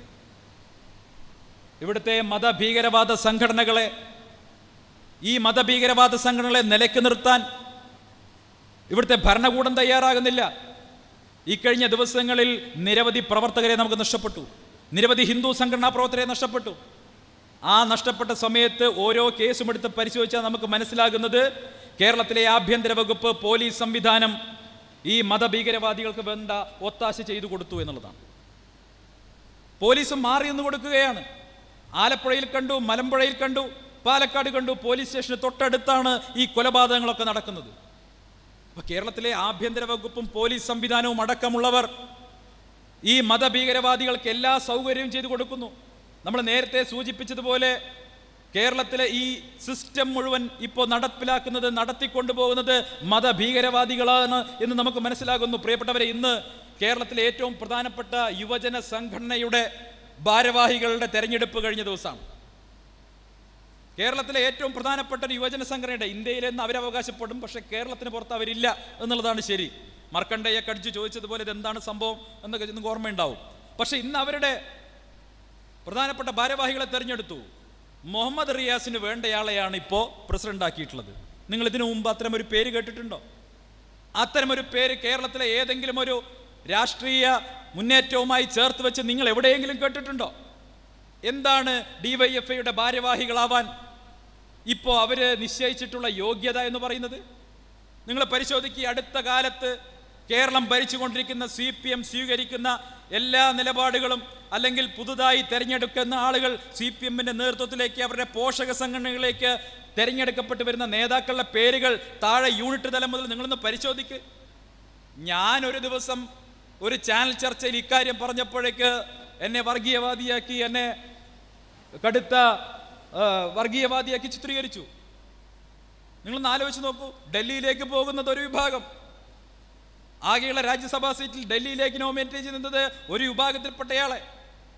ഇവിടുത്തെ മതഭീകരവാദ സംഘടനകളെ ഈ മതഭീകരവാദ സംഘടനകളെ നിലയ്ക്ക് നിർത്താൻ ഇവിടുത്തെ ഭരണകൂടം തയ്യാറാകുന്നില്ല ഈ കഴിഞ്ഞ ദിവസങ്ങളിൽ നിരവധി പ്രവർത്തകരെ നമുക്ക് നഷ്ടപ്പെട്ടു നിരവധി ഹിന്ദു സംഘടനാ പ്രവർത്തകരെ നഷ്ടപ്പെട്ടു ആ നഷ്ടപ്പെട്ട സമയത്ത് ഓരോ കേസും എടുത്ത് പരിശോധിച്ചാൽ നമുക്ക് മനസ്സിലാകുന്നത് കേരളത്തിലെ ആഭ്യന്തര വകുപ്പ് പോലീസ് സംവിധാനം ഈ മതഭീകരവാദികൾക്ക് വേണ്ട ഒത്താശ ചെയ്തു കൊടുത്തു എന്നുള്ളതാണ് പോലീസും മാറി നിന്ന് കൊടുക്കുകയാണ് ആലപ്പുഴയിൽ കണ്ടു മലമ്പുഴയിൽ കണ്ടു പാലക്കാട് കണ്ടു പോലീസ് സ്റ്റേഷന് തൊട്ടടുത്താണ് ഈ കൊലപാതകങ്ങളൊക്കെ നടക്കുന്നത് അപ്പൊ കേരളത്തിലെ ആഭ്യന്തര വകുപ്പും പോലീസ് സംവിധാനവും അടക്കമുള്ളവർ ഈ മതഭീകരവാദികൾക്ക് എല്ലാ സൗകര്യവും ചെയ്തു കൊടുക്കുന്നു നമ്മൾ നേരത്തെ സൂചിപ്പിച്ചതുപോലെ കേരളത്തിലെ ഈ സിസ്റ്റം മുഴുവൻ ഇപ്പോൾ നടപ്പിലാക്കുന്നത് നടത്തിക്കൊണ്ടുപോകുന്നത് മതഭീകരവാദികളാണ് എന്ന് നമുക്ക് മനസ്സിലാകുന്നു പ്രിയപ്പെട്ടവരെ ഇന്ന് കേരളത്തിലെ ഏറ്റവും പ്രധാനപ്പെട്ട യുവജന സംഘടനയുടെ ഭാരവാഹികളുടെ തെരഞ്ഞെടുപ്പ് കഴിഞ്ഞ ദിവസമാണ് കേരളത്തിലെ ഏറ്റവും പ്രധാനപ്പെട്ട ഒരു യുവജന സംഘടനയുടെ നിന്ന് അവരവകാശപ്പെടും പക്ഷേ കേരളത്തിന് പുറത്ത് അവരില്ല എന്നുള്ളതാണ് ശരി മർക്കണ്ഡയെ കടിച്ചു ചോദിച്ചതുപോലെ എന്താണ് സംഭവം എന്നൊക്കെ നിങ്ങൾക്ക് ഓർമ്മയുണ്ടാവും പക്ഷേ ഇന്ന് അവരുടെ പ്രധാനപ്പെട്ട ഭാരവാഹികളെ തെരഞ്ഞെടുത്തു മുഹമ്മദ് റിയാസിന് വേണ്ടയാളെയാണ് ഇപ്പോൾ പ്രസിഡന്റ് ആക്കിയിട്ടുള്ളത് നിങ്ങൾ ഇതിനു മുമ്പ് ഒരു പേര് കേട്ടിട്ടുണ്ടോ അത്തരമൊരു പേര് കേരളത്തിലെ ഏതെങ്കിലും ഒരു രാഷ്ട്രീയ മുന്നേറ്റവുമായി ചേർത്ത് വെച്ച് നിങ്ങൾ എവിടെയെങ്കിലും കേട്ടിട്ടുണ്ടോ എന്താണ് ഡിവൈഎഫ്ഐയുടെ ഭാരവാഹികളാവാൻ ഇപ്പോൾ അവർ നിശ്ചയിച്ചിട്ടുള്ള യോഗ്യത എന്ന് പറയുന്നത് നിങ്ങൾ പരിശോധിക്കുക അടുത്ത കാലത്ത് കേരളം ഭരിച്ചുകൊണ്ടിരിക്കുന്ന സി പി എം സ്വീകരിക്കുന്ന എല്ലാ നിലപാടുകളും അല്ലെങ്കിൽ പുതുതായി തിരഞ്ഞെടുക്കുന്ന ആളുകൾ സി പി എമ്മിൻ്റെ നേതൃത്വത്തിലേക്ക് അവരുടെ പോഷക സംഘടനകളിലേക്ക് തിരഞ്ഞെടുക്കപ്പെട്ട് വരുന്ന നേതാക്കളുടെ പേരുകൾ താഴെ യൂണിറ്റ് തലം മുതൽ നിങ്ങളൊന്ന് പരിശോധിക്ക് ഞാൻ ഒരു ദിവസം ഒരു ചാനൽ ചർച്ചയിൽ ഇക്കാര്യം പറഞ്ഞപ്പോഴേക്ക് എന്നെ വർഗീയവാദിയാക്കി എന്നെ കടുത്ത വർഗീയവാദിയാക്കി ചിത്രീകരിച്ചു നിങ്ങളൊന്ന് ആലോചിച്ച് നോക്കൂ ഡൽഹിയിലേക്ക് പോകുന്നത് ഒരു വിഭാഗം ആകെയുള്ള രാജ്യസഭാ സീറ്റിൽ ഡൽഹിയിലേക്ക് നോമിനേറ്റ് ചെയ്യുന്നത് ഒരു വിഭാഗത്തിൽപ്പെട്ടയാളെ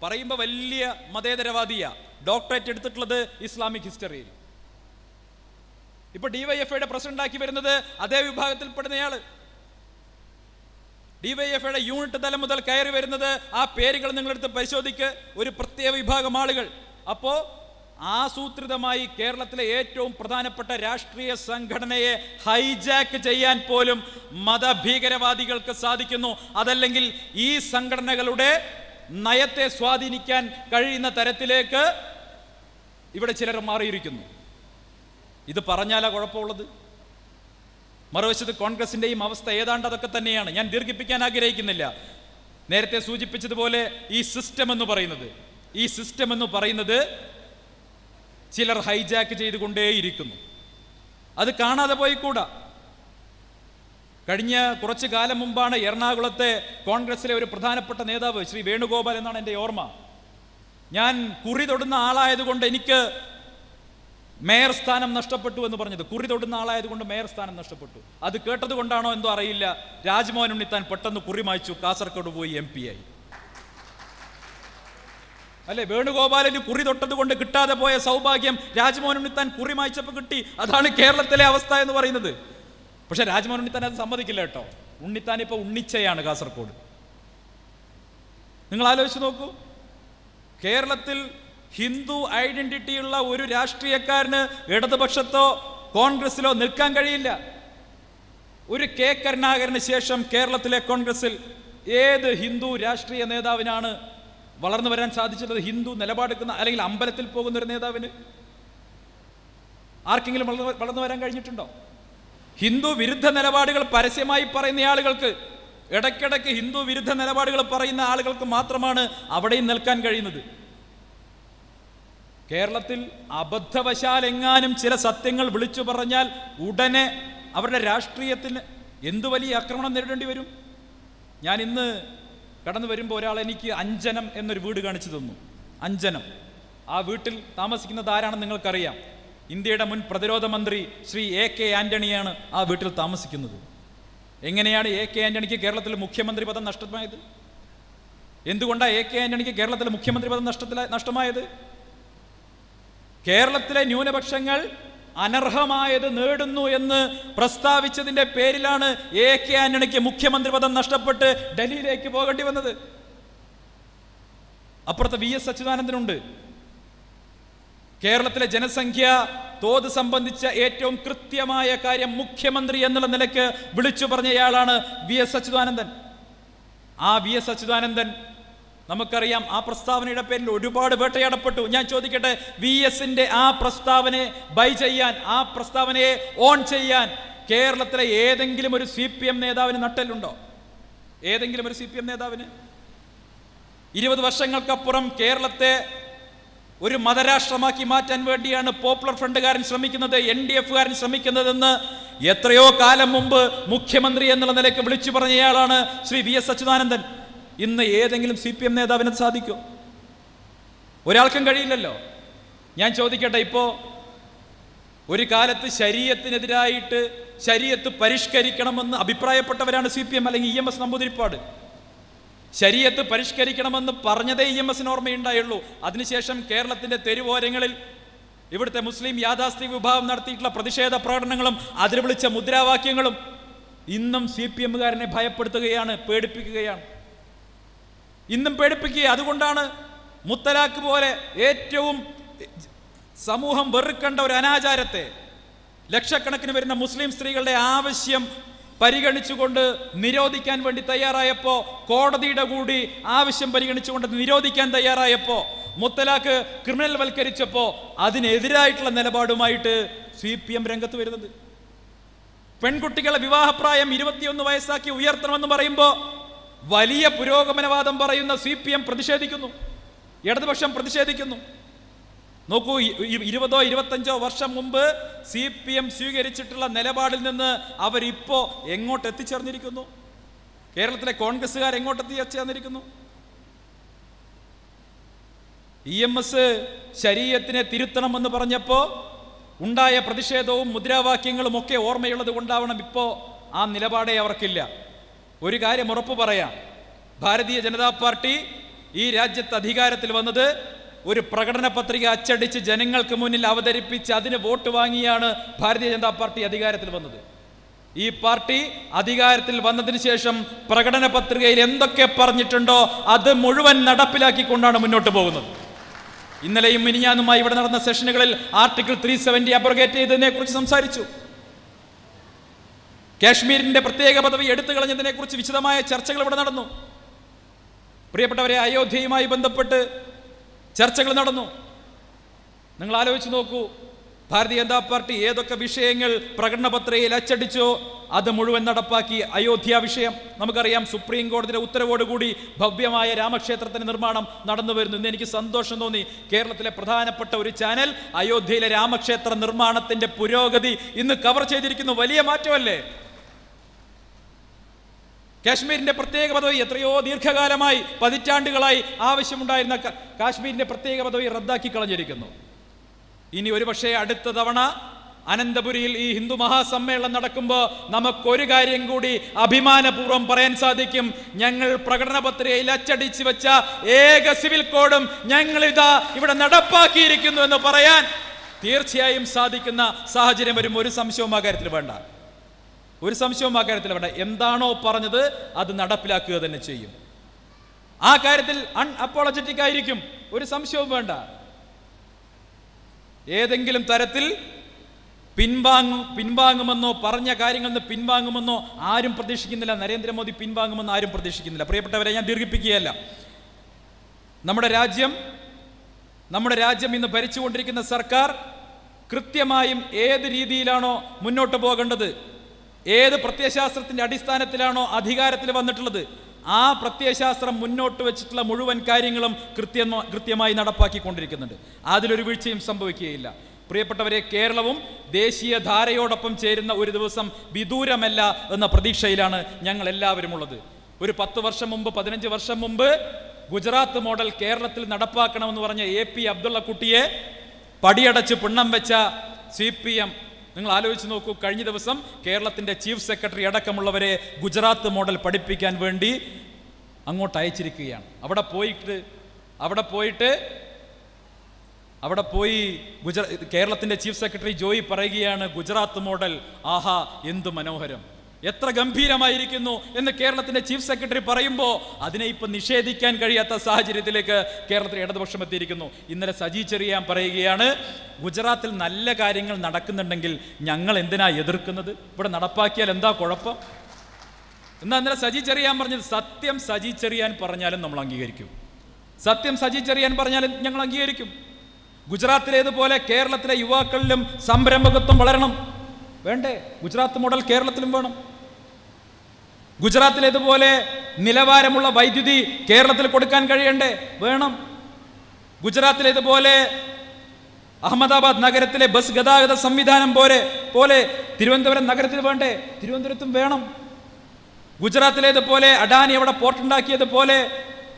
പറയുമ്പോൾ വലിയ മതേതരവാദിയാ ഡോക്ടറേറ്റ് എടുത്തിട്ടുള്ളത് ഇസ്ലാമിക് ഹിസ്റ്ററിയിൽ ഇപ്പൊ ഡിവൈഎഫ്ഐയുടെ പ്രസിഡന്റാക്കി വരുന്നത് അതേ വിഭാഗത്തിൽപ്പെടുന്നയാള് ഡിവൈഎഫ്ഐയുടെ യൂണിറ്റ് തലം മുതൽ കയറി വരുന്നത് ആ പേരുകൾ നിങ്ങളെടുത്ത് പരിശോധിക്ക് ഒരു പ്രത്യേക വിഭാഗം ആളുകൾ അപ്പോൾ ആസൂത്രിതമായി കേരളത്തിലെ ഏറ്റവും പ്രധാനപ്പെട്ട രാഷ്ട്രീയ സംഘടനയെ ഹൈജാക്ക് ചെയ്യാൻ പോലും മതഭീകരവാദികൾക്ക് സാധിക്കുന്നു അതല്ലെങ്കിൽ ഈ സംഘടനകളുടെ നയത്തെ സ്വാധീനിക്കാൻ കഴിയുന്ന തരത്തിലേക്ക് ഇവിടെ ചിലർ മാറിയിരിക്കുന്നു ഇത് പറഞ്ഞാലാ കുഴപ്പമുള്ളത് മറുവശത്ത് കോൺഗ്രസിൻ്റെയും അവസ്ഥ ഏതാണ്ട് അതൊക്കെ തന്നെയാണ് ഞാൻ ദീർഘിപ്പിക്കാൻ ആഗ്രഹിക്കുന്നില്ല നേരത്തെ സൂചിപ്പിച്ചതുപോലെ ഈ സിസ്റ്റം എന്ന് പറയുന്നത് ഈ സിസ്റ്റം എന്ന് പറയുന്നത് ചിലർ ഹൈജാക്ക് ചെയ്തുകൊണ്ടേയിരിക്കുന്നു അത് കാണാതെ പോയിക്കൂടാ കഴിഞ്ഞ കുറച്ചു കാലം മുമ്പാണ് എറണാകുളത്തെ കോൺഗ്രസിലെ ഒരു പ്രധാനപ്പെട്ട നേതാവ് ശ്രീ വേണുഗോപാൽ എന്നാണ് എൻ്റെ ഓർമ്മ ഞാൻ കുറി തൊടുന്ന ആളായതുകൊണ്ട് എനിക്ക് മേയർ സ്ഥാനം നഷ്ടപ്പെട്ടു എന്ന് പറഞ്ഞത് കുറി തൊടുന്ന ആളായതുകൊണ്ട് മേയർ സ്ഥാനം നഷ്ടപ്പെട്ടു അത് കേട്ടതുകൊണ്ടാണോ എന്തോ അറിയില്ല രാജ്മോഹൻ ഉണ്ണിത്താൻ പെട്ടെന്ന് കുറി മായ്ച്ചു കാസർഗോഡ് പോയി എം പി ആയി അല്ലെ വേണുഗോപാലന് കുറി തൊട്ടതുകൊണ്ട് കിട്ടാതെ പോയ സൗഭാഗ്യം രാജ്മോഹൻ താൻ കുറി മായ്ച്ചപ്പോൾ കിട്ടി അതാണ് കേരളത്തിലെ അവസ്ഥ എന്ന് പറയുന്നത് പക്ഷെ രാജ്മോഹൻ ഉണ്ണിത്താൻ അത് സമ്മതിക്കില്ല കേട്ടോ ഉണ്ണിത്താൻ ഇപ്പൊ ഉണ്ണിച്ചയാണ് കാസർഗോഡ് നിങ്ങൾ ആലോചിച്ച് നോക്കൂ കേരളത്തിൽ ഹിന്ദു ഐഡന്റിറ്റിയുള്ള ഒരു രാഷ്ട്രീയക്കാരന് ഇടതുപക്ഷത്തോ കോൺഗ്രസിലോ നിൽക്കാൻ കഴിയില്ല ഒരു കെ കരുണാകരന് ശേഷം കേരളത്തിലെ കോൺഗ്രസിൽ ഏത് ഹിന്ദു രാഷ്ട്രീയ നേതാവിനാണ് വളർന്നു വരാൻ സാധിച്ചിട്ടുള്ളത് ഹിന്ദു നിലപാടെടുക്കുന്ന അല്ലെങ്കിൽ അമ്പലത്തിൽ പോകുന്ന ഒരു നേതാവിന് ആർക്കെങ്കിലും വളർന്നു വരാൻ കഴിഞ്ഞിട്ടുണ്ടോ ഹിന്ദു വിരുദ്ധ നിലപാടുകൾ പരസ്യമായി പറയുന്ന ആളുകൾക്ക് ഇടയ്ക്കിടയ്ക്ക് ഹിന്ദു വിരുദ്ധ നിലപാടുകൾ പറയുന്ന ആളുകൾക്ക് മാത്രമാണ് അവിടെയും നിൽക്കാൻ കഴിയുന്നത് കേരളത്തിൽ അബദ്ധവശാൽ എങ്ങാനും ചില സത്യങ്ങൾ വിളിച്ചു പറഞ്ഞാൽ ഉടനെ അവരുടെ രാഷ്ട്രീയത്തിന് എന്തു വലിയ ആക്രമണം നേരിടേണ്ടി വരും ഞാൻ ഇന്ന് കടന്നു വരുമ്പോൾ ഒരാൾ എനിക്ക് അഞ്ജനം എന്നൊരു വീട് കാണിച്ചു തന്നു അഞ്ജനം ആ വീട്ടിൽ താമസിക്കുന്നത് ആരാണെന്ന് നിങ്ങൾക്കറിയാം ഇന്ത്യയുടെ മുൻ പ്രതിരോധ മന്ത്രി ശ്രീ എ കെ ആന്റണിയാണ് ആ വീട്ടിൽ താമസിക്കുന്നത് എങ്ങനെയാണ് എ കെ ആന്റണിക്ക് കേരളത്തിൽ മുഖ്യമന്ത്രി പദം നഷ്ടമായത് എന്തുകൊണ്ടാണ് എ കെ ആന്റണിക്ക് കേരളത്തിലെ മുഖ്യമന്ത്രി പദം നഷ്ടത്തിലെ നഷ്ടമായത് കേരളത്തിലെ ന്യൂനപക്ഷങ്ങൾ അനർഹമായത് നേടുന്നു എന്ന് പ്രസ്താവിച്ചതിന്റെ പേരിലാണ് എ കെ ആന്റണിക്ക് മുഖ്യമന്ത്രി പദം നഷ്ടപ്പെട്ട് ഡൽഹിയിലേക്ക് പോകേണ്ടി വന്നത് അപ്പുറത്തെ വി എസ് അച്യുതാനന്ദനുണ്ട് കേരളത്തിലെ ജനസംഖ്യ തോത് സംബന്ധിച്ച ഏറ്റവും കൃത്യമായ കാര്യം മുഖ്യമന്ത്രി എന്നുള്ള നിലയ്ക്ക് വിളിച്ചു പറഞ്ഞയാളാണ് വി എസ് അച്യുതാനന്ദൻ ആ വി എസ് അച്യുതാനന്ദൻ നമുക്കറിയാം ആ പ്രസ്താവനയുടെ പേരിൽ ഒരുപാട് വേട്ടയാടപ്പെട്ടു ഞാൻ ചോദിക്കട്ടെ വി എസിന്റെ ആ പ്രസ്താവനയെ ബൈ ചെയ്യാൻ ആ പ്രസ്താവനയെ ഓൺ ചെയ്യാൻ കേരളത്തിലെ ഏതെങ്കിലും ഒരു സി പി എം നേതാവിന് നട്ടലുണ്ടോ ഏതെങ്കിലും ഒരു സി പി എം നേതാവിന് ഇരുപത് വർഷങ്ങൾക്കപ്പുറം കേരളത്തെ ഒരു മതരാഷ്ട്രമാക്കി മാറ്റാൻ വേണ്ടിയാണ് പോപ്പുലർ ഫ്രണ്ട്കാരൻ ശ്രമിക്കുന്നത് എൻ ഡി എഫുകാരൻ ശ്രമിക്കുന്നതെന്ന് എത്രയോ കാലം മുമ്പ് മുഖ്യമന്ത്രി എന്നുള്ള നിലയ്ക്ക് വിളിച്ചു പറഞ്ഞയാളാണ് ശ്രീ വി എസ് അച്യുതാനന്ദൻ ഇന്ന് ഏതെങ്കിലും സി പി എം നേതാവിന് സാധിക്കും ഒരാൾക്കും കഴിയില്ലല്ലോ ഞാൻ ചോദിക്കട്ടെ ഇപ്പോ ഒരു കാലത്ത് ശരീരത്തിനെതിരായിട്ട് ശരീരത്ത് പരിഷ്കരിക്കണമെന്ന് അഭിപ്രായപ്പെട്ടവരാണ് സി പി എം അല്ലെങ്കിൽ ഇ എം എസ് നമ്പൂതിരിപ്പാട് ശരീരത്ത് പരിഷ്കരിക്കണമെന്ന് പറഞ്ഞതേ ഇ e എം എസിന് ഓർമ്മയുണ്ടായുള്ളൂ അതിനുശേഷം കേരളത്തിന്റെ തെരുവോരങ്ങളിൽ ഇവിടുത്തെ മുസ്ലിം യാഥാസ്ഥിക വിഭാഗം നടത്തിയിട്ടുള്ള പ്രതിഷേധ പ്രകടനങ്ങളും അതിൽ മുദ്രാവാക്യങ്ങളും ഇന്നും സി പി എമ്മുകാരനെ ഭയപ്പെടുത്തുകയാണ് പേടിപ്പിക്കുകയാണ് ഇന്നും പേടിപ്പിക്കുക അതുകൊണ്ടാണ് മുത്തലാക്ക് പോലെ ഏറ്റവും സമൂഹം വെറുക്കേണ്ട ഒരു അനാചാരത്തെ ലക്ഷക്കണക്കിന് വരുന്ന മുസ്ലിം സ്ത്രീകളുടെ ആവശ്യം പരിഗണിച്ചുകൊണ്ട് നിരോധിക്കാൻ വേണ്ടി തയ്യാറായപ്പോൾ കോടതിയുടെ കൂടി ആവശ്യം പരിഗണിച്ചുകൊണ്ട് നിരോധിക്കാൻ തയ്യാറായപ്പോൾ മുത്തലാക്ക് ക്രിമിനൽ വൽക്കരിച്ചപ്പോൾ അതിനെതിരായിട്ടുള്ള നിലപാടുമായിട്ട് സി പി എം രംഗത്ത് വരുന്നത് പെൺകുട്ടികളെ വിവാഹപ്രായം ഇരുപത്തിയൊന്ന് വയസ്സാക്കി ഉയർത്തണമെന്ന് പറയുമ്പോൾ വലിയ പുരോഗമനവാദം പറയുന്ന സി പി എം പ്രതിഷേധിക്കുന്നു ഇടതുപക്ഷം പ്രതിഷേധിക്കുന്നു നോക്കൂ ഇരുപതോ ഇരുപത്തഞ്ചോ വർഷം മുമ്പ് സി പി എം സ്വീകരിച്ചിട്ടുള്ള നിലപാടിൽ നിന്ന് അവരിപ്പോ എങ്ങോട്ട് എത്തിച്ചേർന്നിരിക്കുന്നു കേരളത്തിലെ കോൺഗ്രസ്സുകാർ എങ്ങോട്ട് എത്തിച്ചേർന്നിരിക്കുന്നു ഇ എം എസ് ശരീരത്തിനെ തിരുത്തണമെന്ന് പറഞ്ഞപ്പോ ഉണ്ടായ പ്രതിഷേധവും മുദ്രാവാക്യങ്ങളും ഒക്കെ ഓർമ്മയുള്ളത് കൊണ്ടാവണം ഇപ്പോൾ ആ നിലപാടേ അവർക്കില്ല ഒരു കാര്യം ഉറപ്പ് പറയാം ഭാരതീയ ജനതാ പാർട്ടി ഈ രാജ്യത്ത് അധികാരത്തിൽ വന്നത് ഒരു പ്രകടന പത്രിക അച്ചടിച്ച് ജനങ്ങൾക്ക് മുന്നിൽ അവതരിപ്പിച്ച് അതിന് വോട്ട് വാങ്ങിയാണ് ഭാരതീയ ജനതാ പാർട്ടി അധികാരത്തിൽ വന്നത് ഈ പാർട്ടി അധികാരത്തിൽ വന്നതിന് ശേഷം പ്രകടന പത്രികയിൽ എന്തൊക്കെ പറഞ്ഞിട്ടുണ്ടോ അത് മുഴുവൻ നടപ്പിലാക്കിക്കൊണ്ടാണ് മുന്നോട്ട് പോകുന്നത് ഇന്നലെയും മിനിഞ്ഞാനുമായി ഇവിടെ നടന്ന സെഷനുകളിൽ ആർട്ടിക്കിൾ ത്രീ സെവൻറ്റി അബ്രഗേറ്റ് ചെയ്തതിനെ കുറിച്ച് സംസാരിച്ചു കാശ്മീരിന്റെ പ്രത്യേക പദവി എടുത്തു കുറിച്ച് വിശദമായ ചർച്ചകൾ ഇവിടെ നടന്നു പ്രിയപ്പെട്ടവരെ അയോധ്യയുമായി ബന്ധപ്പെട്ട് ചർച്ചകൾ നടന്നു നിങ്ങൾ ആലോചിച്ച് നോക്കൂ ഭാരതീയ ജനതാ പാർട്ടി ഏതൊക്കെ വിഷയങ്ങൾ പ്രകടനപത്രയിൽ അച്ചടിച്ചോ അത് മുഴുവൻ നടപ്പാക്കി അയോധ്യ വിഷയം നമുക്കറിയാം സുപ്രീം കോടതിയുടെ ഉത്തരവോടുകൂടി ഭവ്യമായ രാമക്ഷേത്രത്തിന്റെ നിർമ്മാണം നടന്നു വരുന്നു ഇന്ന് എനിക്ക് സന്തോഷം തോന്നി കേരളത്തിലെ പ്രധാനപ്പെട്ട ഒരു ചാനൽ അയോധ്യയിലെ രാമക്ഷേത്ര നിർമ്മാണത്തിന്റെ പുരോഗതി ഇന്ന് കവർ ചെയ്തിരിക്കുന്നു വലിയ മാറ്റമല്ലേ കാശ്മീരിൻ്റെ പ്രത്യേക പദവി എത്രയോ ദീർഘകാലമായി പതിറ്റാണ്ടുകളായി ആവശ്യമുണ്ടായിരുന്ന കാശ്മീരിൻ്റെ പ്രത്യേക പദവി റദ്ദാക്കി കളഞ്ഞിരിക്കുന്നു ഇനി പക്ഷേ അടുത്ത തവണ അനന്തപുരിയിൽ ഈ ഹിന്ദു മഹാസമ്മേളനം നടക്കുമ്പോൾ നമുക്കൊരു കാര്യം കൂടി അഭിമാനപൂർവ്വം പറയാൻ സാധിക്കും ഞങ്ങൾ പത്രികയിൽ അച്ചടിച്ച് വെച്ച ഏക സിവിൽ കോഡും ഞങ്ങൾ ഇതാ ഇവിടെ നടപ്പാക്കിയിരിക്കുന്നു എന്ന് പറയാൻ തീർച്ചയായും സാധിക്കുന്ന സാഹചര്യം വരും ഒരു സംശയവും ആ കാര്യത്തിൽ വേണ്ട ഒരു സംശയവും ആ കാര്യത്തിൽ വേണ്ട എന്താണോ പറഞ്ഞത് അത് നടപ്പിലാക്കുക തന്നെ ചെയ്യും ആ കാര്യത്തിൽ അൺ അപ്പോളജറ്റിക് ആയിരിക്കും ഒരു സംശയവും വേണ്ട ഏതെങ്കിലും തരത്തിൽ പിൻവാങ്ങും പിൻവാങ്ങുമെന്നോ പറഞ്ഞ കാര്യങ്ങളിൽ നിന്ന് പിൻവാങ്ങുമെന്നോ ആരും പ്രതീക്ഷിക്കുന്നില്ല നരേന്ദ്രമോദി പിൻവാങ്ങുമെന്ന് ആരും പ്രതീക്ഷിക്കുന്നില്ല പ്രിയപ്പെട്ടവരെ ഞാൻ ദീർഘിപ്പിക്കുകയല്ല നമ്മുടെ രാജ്യം നമ്മുടെ രാജ്യം ഇന്ന് ഭരിച്ചുകൊണ്ടിരിക്കുന്ന സർക്കാർ കൃത്യമായും ഏത് രീതിയിലാണോ മുന്നോട്ട് പോകേണ്ടത് ഏത് പ്രത്യയശാസ്ത്രത്തിൻ്റെ അടിസ്ഥാനത്തിലാണോ അധികാരത്തിൽ വന്നിട്ടുള്ളത് ആ പ്രത്യയശാസ്ത്രം മുന്നോട്ട് വെച്ചിട്ടുള്ള മുഴുവൻ കാര്യങ്ങളും കൃത്യ കൃത്യമായി നടപ്പാക്കിക്കൊണ്ടിരിക്കുന്നുണ്ട് അതിലൊരു വീഴ്ചയും സംഭവിക്കുകയില്ല പ്രിയപ്പെട്ടവരെ കേരളവും ദേശീയ ധാരയോടൊപ്പം ചേരുന്ന ഒരു ദിവസം വിദൂരമല്ല എന്ന പ്രതീക്ഷയിലാണ് ഞങ്ങൾ എല്ലാവരും ഉള്ളത് ഒരു പത്ത് വർഷം മുമ്പ് പതിനഞ്ച് വർഷം മുമ്പ് ഗുജറാത്ത് മോഡൽ കേരളത്തിൽ നടപ്പാക്കണമെന്ന് പറഞ്ഞ എ പി അബ്ദുള്ള കുട്ടിയെ പടിയടച്ച് പിണ്ണം വെച്ച സി പി എം നിങ്ങൾ ആലോചിച്ച് നോക്കൂ കഴിഞ്ഞ ദിവസം കേരളത്തിൻ്റെ ചീഫ് സെക്രട്ടറി അടക്കമുള്ളവരെ ഗുജറാത്ത് മോഡൽ പഠിപ്പിക്കാൻ വേണ്ടി അങ്ങോട്ട് അയച്ചിരിക്കുകയാണ് അവിടെ പോയിട്ട് അവിടെ പോയിട്ട് അവിടെ പോയി ഗുജറ കേരളത്തിൻ്റെ ചീഫ് സെക്രട്ടറി ജോയി പറയുകയാണ് ഗുജറാത്ത് മോഡൽ ആഹാ എന്തു മനോഹരം എത്ര ഗംഭീരമായിരിക്കുന്നു എന്ന് കേരളത്തിന്റെ ചീഫ് സെക്രട്ടറി പറയുമ്പോൾ അതിനെ ഇപ്പൊ നിഷേധിക്കാൻ കഴിയാത്ത സാഹചര്യത്തിലേക്ക് കേരളത്തിലെ ഇടതുപക്ഷം എത്തിയിരിക്കുന്നു ഇന്നലെ സജി ചെറിയാൻ പറയുകയാണ് ഗുജറാത്തിൽ നല്ല കാര്യങ്ങൾ നടക്കുന്നുണ്ടെങ്കിൽ ഞങ്ങൾ എന്തിനാ എതിർക്കുന്നത് ഇവിടെ നടപ്പാക്കിയാൽ എന്താ കുഴപ്പം എന്നാ ഇന്നലെ സജി ചെറിയാൻ പറഞ്ഞത് സത്യം സജി ചെറിയാൻ പറഞ്ഞാലും നമ്മൾ അംഗീകരിക്കും സത്യം സജി ചെറിയാൻ പറഞ്ഞാലും ഞങ്ങൾ അംഗീകരിക്കും ഗുജറാത്തിലേതുപോലെ കേരളത്തിലെ യുവാക്കളിലും സംരംഭകത്വം വളരണം വേണ്ടേ ഗുജറാത്ത് മോഡൽ കേരളത്തിലും വേണം ഇതുപോലെ നിലവാരമുള്ള വൈദ്യുതി കേരളത്തിൽ കൊടുക്കാൻ കഴിയണ്ടേ വേണം ഇതുപോലെ അഹമ്മദാബാദ് നഗരത്തിലെ ബസ് ഗതാഗത സംവിധാനം പോലെ പോലെ തിരുവനന്തപുരം നഗരത്തിൽ വേണ്ടേ തിരുവനന്തപുരത്തും വേണം ഗുജറാത്തിലേതുപോലെ അഡാനി അവിടെ പോർട്ടുണ്ടാക്കിയതുപോലെ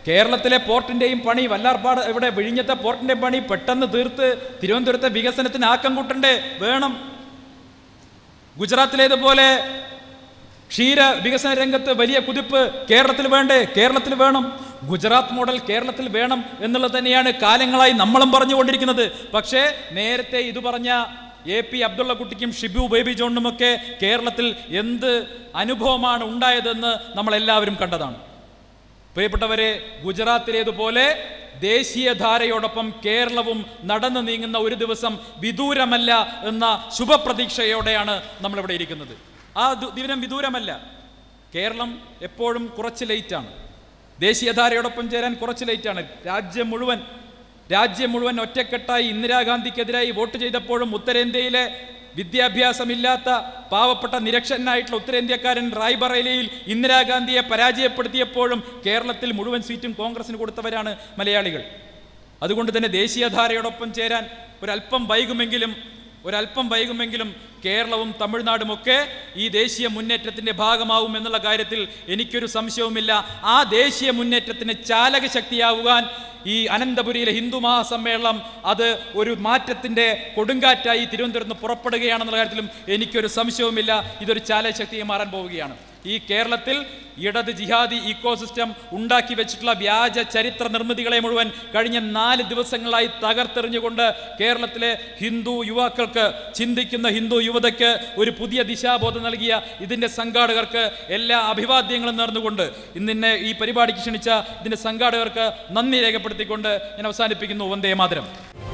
കേരളത്തിലെ പോർട്ടിൻ്റെയും പണി വല്ലാർപാട് ഇവിടെ വിഴിഞ്ഞത്തെ പോർട്ടിൻ്റെ പണി പെട്ടെന്ന് തീർത്ത് തിരുവനന്തപുരത്തെ വികസനത്തിന് ആക്കം കൂട്ടണ്ടേ വേണം ഗുജറാത്തിലേതുപോലെ ക്ഷീര വികസന രംഗത്ത് വലിയ കുതിപ്പ് കേരളത്തിൽ വേണ്ടേ കേരളത്തിൽ വേണം ഗുജറാത്ത് മോഡൽ കേരളത്തിൽ വേണം എന്നുള്ളത് തന്നെയാണ് കാലങ്ങളായി നമ്മളും പറഞ്ഞുകൊണ്ടിരിക്കുന്നത് പക്ഷേ നേരത്തെ ഇത് പറഞ്ഞ എ പി അബ്ദുള്ള കുട്ടിക്കും ഷിബു ബേബി ജോണിനുമൊക്കെ കേരളത്തിൽ എന്ത് അനുഭവമാണ് ഉണ്ടായതെന്ന് നമ്മൾ എല്ലാവരും കണ്ടതാണ് പ്രിയപ്പെട്ടവരെ ഗുജറാത്തിലേതുപോലെ ദേശീയധാരയോടൊപ്പം കേരളവും നടന്നു നീങ്ങുന്ന ഒരു ദിവസം വിദൂരമല്ല എന്ന ശുഭപ്രതീക്ഷയോടെയാണ് നമ്മളിവിടെ ഇരിക്കുന്നത് ആ ദിനം വിദൂരമല്ല കേരളം എപ്പോഴും കുറച്ച് ലേറ്റാണ് ദേശീയധാരയോടൊപ്പം ചേരാൻ കുറച്ച് ലേറ്റാണ് രാജ്യം മുഴുവൻ രാജ്യം മുഴുവൻ ഒറ്റക്കെട്ടായി ഇന്ദിരാഗാന്ധിക്കെതിരായി വോട്ട് ചെയ്തപ്പോഴും ഉത്തരേന്ത്യയിലെ വിദ്യാഭ്യാസമില്ലാത്ത പാവപ്പെട്ട നിരക്ഷനായിട്ടുള്ള ഉത്തരേന്ത്യക്കാരൻ റായ്ബറേലിയിൽ ഇന്ദിരാഗാന്ധിയെ പരാജയപ്പെടുത്തിയപ്പോഴും കേരളത്തിൽ മുഴുവൻ സീറ്റും കോൺഗ്രസിന് കൊടുത്തവരാണ് മലയാളികൾ അതുകൊണ്ട് തന്നെ ദേശീയധാരയോടൊപ്പം ചേരാൻ ഒരല്പം വൈകുമെങ്കിലും ഒരല്പം വൈകുമെങ്കിലും കേരളവും തമിഴ്നാടും ഒക്കെ ഈ ദേശീയ മുന്നേറ്റത്തിൻ്റെ ഭാഗമാവും എന്നുള്ള കാര്യത്തിൽ എനിക്കൊരു സംശയവുമില്ല ആ ദേശീയ മുന്നേറ്റത്തിന് ചാലക ശക്തിയാവുവാൻ ഈ അനന്തപുരിയിലെ ഹിന്ദു മഹാസമ്മേളനം അത് ഒരു മാറ്റത്തിൻ്റെ കൊടുങ്കാറ്റായി തിരുവനന്തപുരത്ത് പുറപ്പെടുകയാണെന്നുള്ള കാര്യത്തിലും എനിക്കൊരു സംശയവുമില്ല ഇതൊരു ചാലക ശക്തിയെ മാറാൻ പോവുകയാണ് ഈ കേരളത്തിൽ ഇടത് ജിഹാദി ഇക്കോസിസ്റ്റം ഉണ്ടാക്കി വെച്ചിട്ടുള്ള വ്യാജ ചരിത്ര നിർമ്മിതികളെ മുഴുവൻ കഴിഞ്ഞ നാല് ദിവസങ്ങളായി തകർത്തെറിഞ്ഞുകൊണ്ട് കേരളത്തിലെ ഹിന്ദു യുവാക്കൾക്ക് ചിന്തിക്കുന്ന ഹിന്ദു യുവതയ്ക്ക് ഒരു പുതിയ ദിശാബോധം നൽകിയ ഇതിൻ്റെ സംഘാടകർക്ക് എല്ലാ അഭിവാദ്യങ്ങളും നേർന്നുകൊണ്ട് ഇന്നിന്നെ ഈ പരിപാടിക്ക് ക്ഷണിച്ച ഇതിൻ്റെ സംഘാടകർക്ക് നന്ദി രേഖപ്പെടുത്തിക്കൊണ്ട് ഞാൻ അവസാനിപ്പിക്കുന്നു വന്ദേ മാതരം